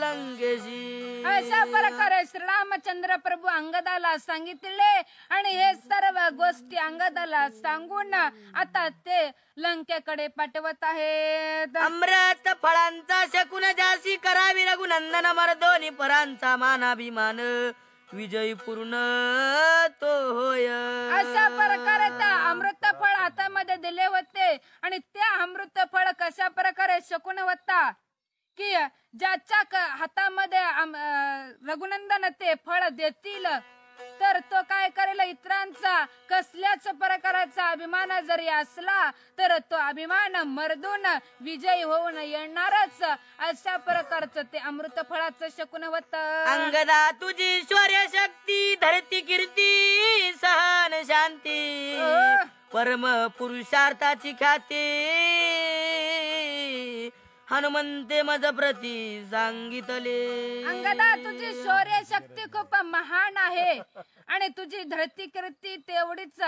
लंगेशी प्रकारे
प्रभू अंगदाला सांगितले आणि हे सर्व गोष्टी अंगदाला सांगून आता ते लंकेकडे पाठवत आहेत अमृत
फळांचा शकुन जासी करावी रघुनंदन मर्दोनी परांचा मानाभिमान विजयी पूर्ण तो होय अशा प्रकारे त्या अमृत
फळ हातामध्ये दिले होते आणि त्या अमृत फळ कशा प्रकारे शकून होता की ज्याच्या हातामध्ये रघुनंदन ते फळ देतील तर तो काय करेल इतरांचा कसल्याच प्रकाराचा अभिमान जरी असला तर तो अभिमान मर्दून विजय होऊन येणारच अशा प्रकारचं ते अमृत फळाचं शकून होत अंगदा
तुझी शौर्य शक्ती धरती कीर्ती सहन शांती परम पुरुषार्थाची खाती हनुमंते मज प्रती सांगितले अंगदा तुझी शौर्य
शक्ती खूप महान आहे आणि तुझी धरती कृती तेवढीच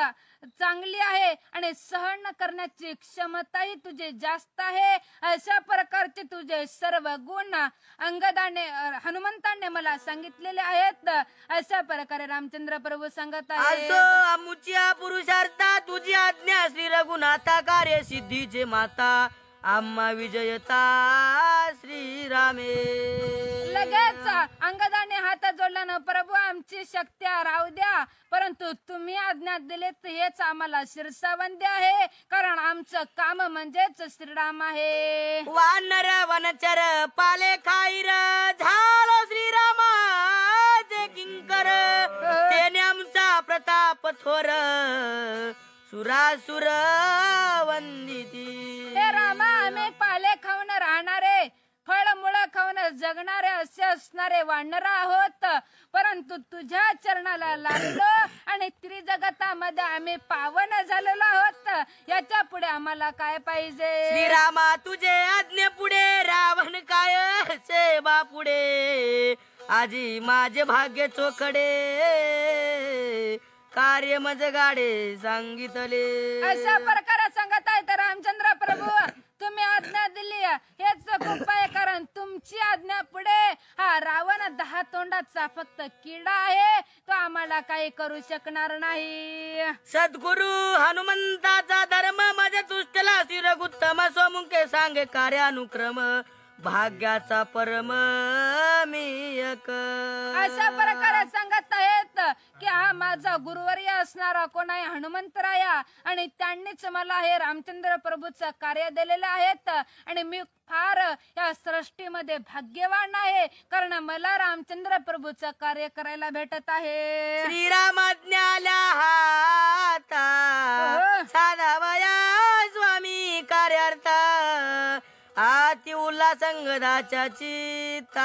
चांगली आहे आणि सहन करण्याची क्षमताही तुझी जास्त आहे अशा प्रकारचे तुझे सर्व गुण अंगदाने हनुमंताने मला सांगितलेले आहेत अशा प्रकारे रामचंद्र प्रभू सांगत आहे
पुरुषार्थ तुझी आज्ञा श्री रघुनाथा कार्य सिद्धीचे माता आम्हा विजयता श्रीरामे लगेच अंगदाने हात जोडला ना
प्रभू आमची शक्त्या राहू द्या परंतु तुम्ही आज्ञा दिलेत हेच आम्हाला
शिरसावंदी
आहे कारण आमचं काम म्हणजेच श्रीराम आहे वानर
वनचर पाले खाईर झालो श्रीराम जे किंकर आमचा प्रताप थोर सुरासुर वंदिती हे रामा आम्ही
पाले खाऊन राहणारे फळ मुळ खाऊन जगणारे असे असणारे वाढणार आहोत परंतु तुझ्या चरणाला लागलो आणि त्रिजगतामध्ये आम्ही पावन झालेलो आहोत याच्या पुढे आम्हाला काय पाहिजे रामा
तुझे आज्ञे पुढे रावण काय सेवा पुढे आजी माझे भाग्य चोकडे कार्य मज गाडे सांगितले अशा
प्रकारे सांगत आहे तर रामचंद्र प्रभू तुम्ही आज्ञा दिली हेच खूप आहे कारण तुमची आज्ञा पुढे हा रावण दहा तोंडाचा फक्त किडा आहे तो आम्हाला काही करू शकणार नाही
सद्गुरु हनुमंताचा धर्म माझ्या तुष्टला रघुत्तम सोमुंके सांगे कार्यानुक्रम भाग्याचा परम एक अशा प्रकारे
सांगत आहेत की हा माझा गुरुवर्य असणारा कोण आहे हनुमंतराया आणि त्यांनीच मला हे रामचंद्र प्रभूचं कार्य दिलेलं आहेत आणि मी फार या सृष्टीमध्ये भाग्यवान आहे कारण मला रामचंद्र प्रभूचं कार्य करायला
भेटत आहे हा हाता हो. साधावया स्वामी कार्यार्थ आती उल्ला संगदाचा चिता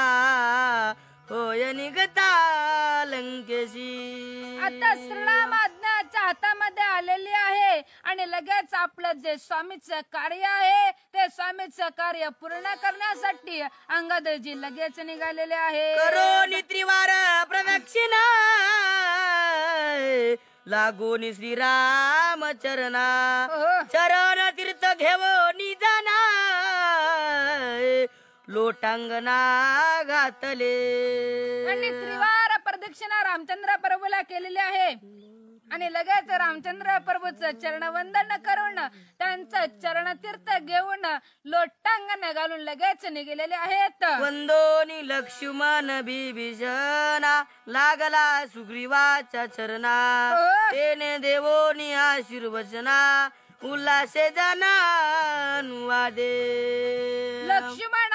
होय निघता लंकेशी आता श्रीराम आज्ञाच्या हातामध्ये आलेली आहे
आणि लगेच आपलं जे स्वामीचं कार्य आहे ते स्वामीचं कार्य पूर्ण करण्यासाठी अंगदजी लगेच निघालेले आहे त्रिवार
प्रदक्षिणा लागून श्रीराम चरणा हो. चरण तीर्थ घेव नि लोटांगना घातले आणि त्रिवार
प्रदक्षिणा रामचंद्र प्रभूला केलेली आहे आणि लगेच रामचंद्र प्रभूच वंदन करून त्यांचं तीर्थ घेऊन लोटांगण घालून लगेच निघलेले आहेत वंदोनी
लक्ष्मण बिभीषणा लागला सुग्रीवाच्या चरणा हो. तेने देवोनी आशीर्वचना उल्हासे जाना अनुवादे लक्ष्मण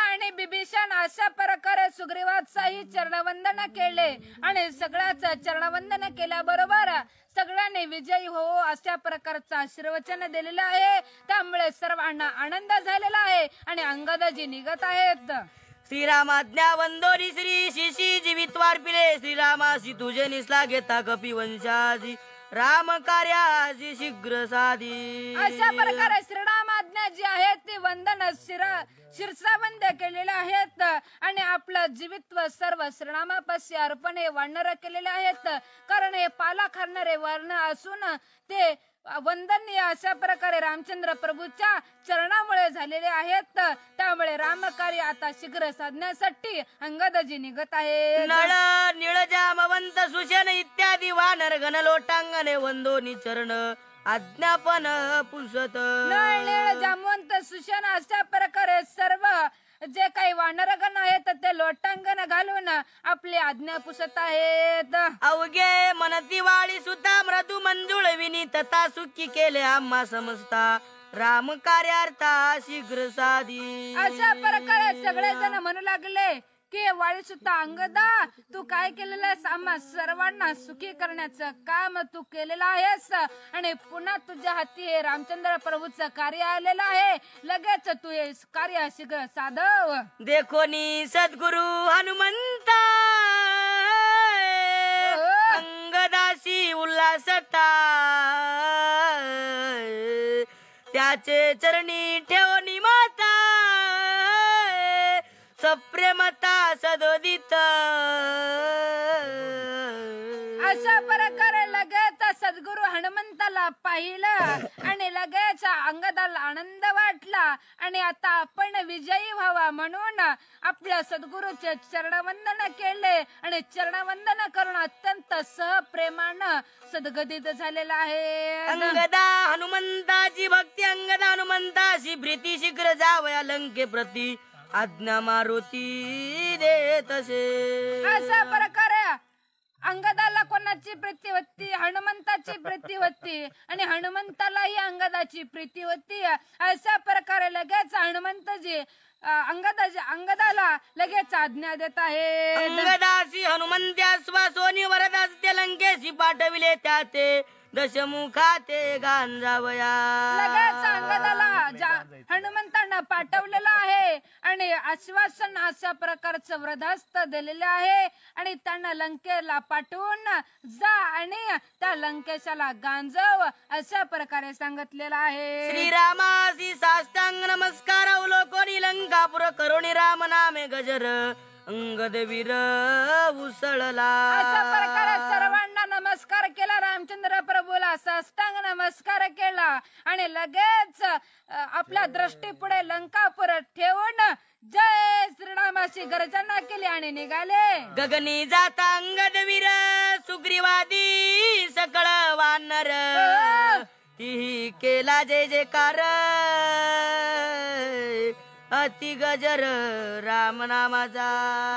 कारण अशा प्रकारे सुग्रीवाचाही चरणवंदन केले आणि सगळ्याच चरणवंदन केल्याबरोबर सगळ्यांनी विजयी हो अशा प्रकारचं आशीर्वचन दिलेलं आहे त्यामुळे सर्वांना आनंद झालेला आहे आणि अंगदजी निघत आहेत
श्रीरामाज्ञा वंदोरी श्री शिशी जीवित वारपिले श्रीरामाशी तुझे निसला घेता कपी वंशाजी राम कार्याची शीघ्र साधी अशा प्रकारे श्रीराम
आज्ञा जी आहेत ती वंदन शिरा शिरसाबंद केलेले आहेत आणि आपलं जीवित्व सर्व श्रीरामापाशी अर्पणे वर्णर वाढणार केलेले आहेत कारण हे पाला खाणारे वर्ण असून ते वंदनीय अशा प्रकारे रामचंद्र प्रभूच्या चरणामुळे झालेले आहेत त्यामुळे रामकार्य आता शीघ्र साधण्यासाठी अंगदजी निघत आहे नळ
निळजा मवंत सुशन इत्यादी वानर गण लोटांगणे वंदोनी चरण अज्ञापन पुसत नळ निळ जामवंत सुशन अशा प्रकारे सर्व
जे काही वानरगण आहेत ते लोटांगण घालून आपली आज्ञा पुसत आहेत
अवघे मनती वाळी सुद्धा मृदू मंजुळ तथा सुखी केले आम्हा समजता राम कार्यार्था शीघ्र साधी अशा प्रकारे जण म्हणू
लागले वाळू सुद्धा अंगदा तू काय केलेलं आहेस आम्हा सर्वांना सुखी करण्याचं काम तू केलेलं आहेस आणि पुन्हा तुझ्या हाती हे रामचंद्र प्रभूचं कार्य आलेलं आहे लगेच तू हे कार्य शीघ्र साधव
देखोनी सद्गुरु हनुमंता अंगदासी उल्हासता त्याचे चरणी ठेवणी माता सप्रेम दोदित
अशा प्रकारे लगेच सद्गुरु हनुमंताला पाहिलं आणि लगेच अंगदाला आनंद वाटला आणि आता आपण विजयी व्हावा म्हणून आपल्या सद्गुरूचे चरणवंदन केले आणि चरणवंदन करून अत्यंत सहप्रेमानं सद्गदित झालेला आहे
अंगदा हनुमंताची भक्ती अंगदा हनुमंताशी प्रीती शीघ्र जावया लंके प्रती आज्ञा मारुती देत असे प्रकारे
अंगदाला कोणाची प्रीती होती हनुमंताची प्रीती होती आणि हनुमंतालाही अंगदाची प्रीती होती अशा प्रकारे लगेच जी अंगदाजी अंगदाला लगेच आज्ञा देत आहे
अंगदासी हनुमंत्या सोनी वरदास ते लंकेशी पाठविले त्या ते दशमुखा ते गांजावया हनुमंतांना पाठवलेलं आहे आणि
आश्वासन अशा प्रकारचं व्रधास्त दिलेलं आहे आणि त्यांना लंकेला पाठवून जा आणि त्या लंकेशाला गांजव अशा प्रकारे सांगितलेलं आहे श्रीरामासी
साष्टांग नमस्कार अवलोकोनी लंकापुर करुणी राम नामे गजर अंगद वीर उसळला अशा प्रकारे
सर्वांना नमस्कार केला रामचंद्र प्रभूला साष्टांग नमस्कार केला आणि लगेच आपल्या दृष्टी पुढे लंकापुर ठेवून
जय श्रीरामाची गर्जना केली आणि निघाले गगनी जाता अंगद वीर सुग्रीवादी सकळ वानर तिही केला जे कार अति गजर राम नामाचा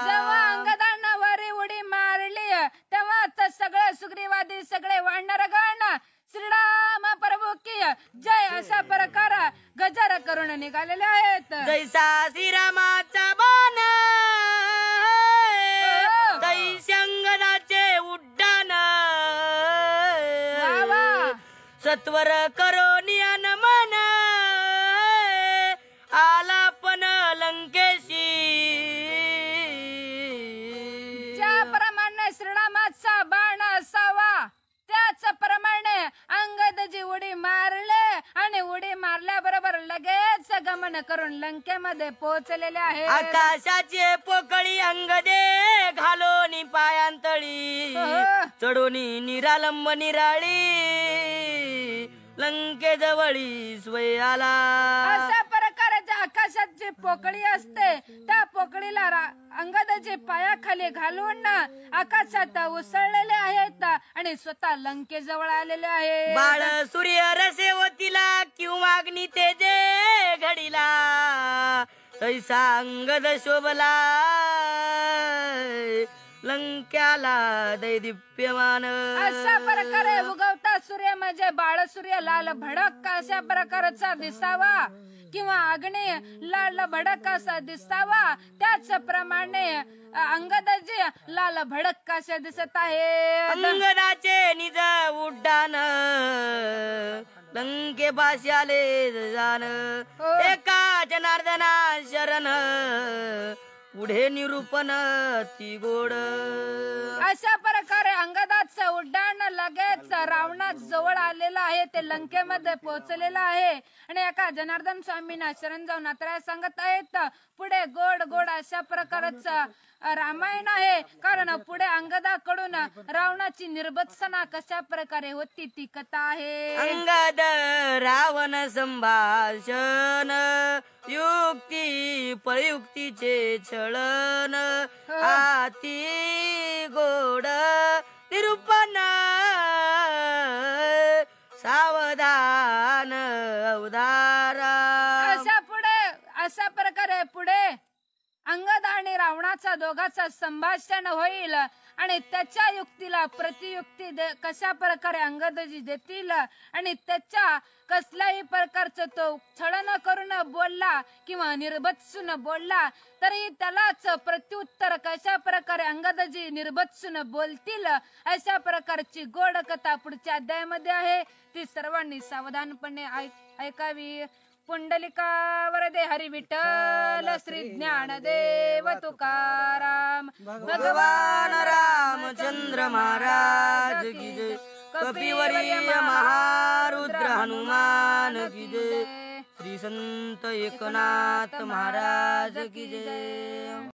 जेव्हा उडी मारली
तेव्हा सगळं सुग्रीवादी सगळे वाढणार गण श्रीराम प्रभू की जय अशा प्रकार गजर करून निघालेले आहेत जैसा श्रीरामाचा
बाण दैशंगनाचे हो. उड्डाण सत्वर करोनियान
उडी मारले आणि उडी मारल्या बरोबर लगेच गमन करून लंकेमध्ये पोहोचलेले आहे आकाशाचे
पोकळी अंगदे घालोनी पायांतळी चढोनी निरालंब निराळी लंके जवळी स्वय
आकाशात जी पोकळी असते त्या पोकळीला अंगदाचे पायाखाली घालून ना आकाशात उसळलेले आहेत आणि स्वतः लंकेजवळ आलेले आहे बाळ
सूर्य रसे होतीला किंवा अग्नी जे घडीला तैसा अंगद शोभला लंक्याला दैदिप्यमान अशा प्रकारे उगवता सूर्य म्हणजे बाळसूर्य लाल भडक
अशा प्रकारचा दिसावा किंवा अग्नी लाल भडक असा दिसावा त्याचप्रमाणे अंगदजी लाल भडक कसे दिसत आहे
अंगदाचे निज उड्डाण लंगे भाषाले जाण हो. एका जनार्दना शरण पुढे निरूपण ती गोड
अशा प्रकारे अंगदाच उड्डाण लगेच रावणात जवळ आलेलं आहे ते लंकेमध्ये पोहोचलेलं आहे आणि एका जनार्दन स्वामींना शरण जाऊन आता सांगत आहेत पुढे गोड गोड अशा प्रकारच रामायण आहे कारण पुढे अंगदाकडून रावणाची निर्बत्सना कशा प्रकारे होती ती कथा आहे अंगद रावण
संभाषण युक्ती प्रयुक्तीचे छळन आती गोड निरूपणा सावधान अवधारा
अंगद आणि रावणाचा दोघाचा संभाषण होईल आणि त्याच्या युक्तीला प्रतियुक्ती कशा प्रकारे अंगदजी देतील आणि त्याच्या कसल्याही प्रकारचं तो छळन करून बोलला किंवा निर्बत्सून बोलला तरी त्यालाच प्रत्युत्तर कशा प्रकारे अंगदजी निर्बत्सून बोलतील अशा प्रकारची गोड कथा पुढच्या अध्यायामध्ये आहे ती सर्वांनी सावधानपणे ऐकावी आए, पुंडलिकावर वरदे हरी विठ्ठल श्री देव तुकाराम भगवान राम
चंद्र महाराज की जय महारुद्र हनुमान गिजे श्री संत एकनाथ महाराज की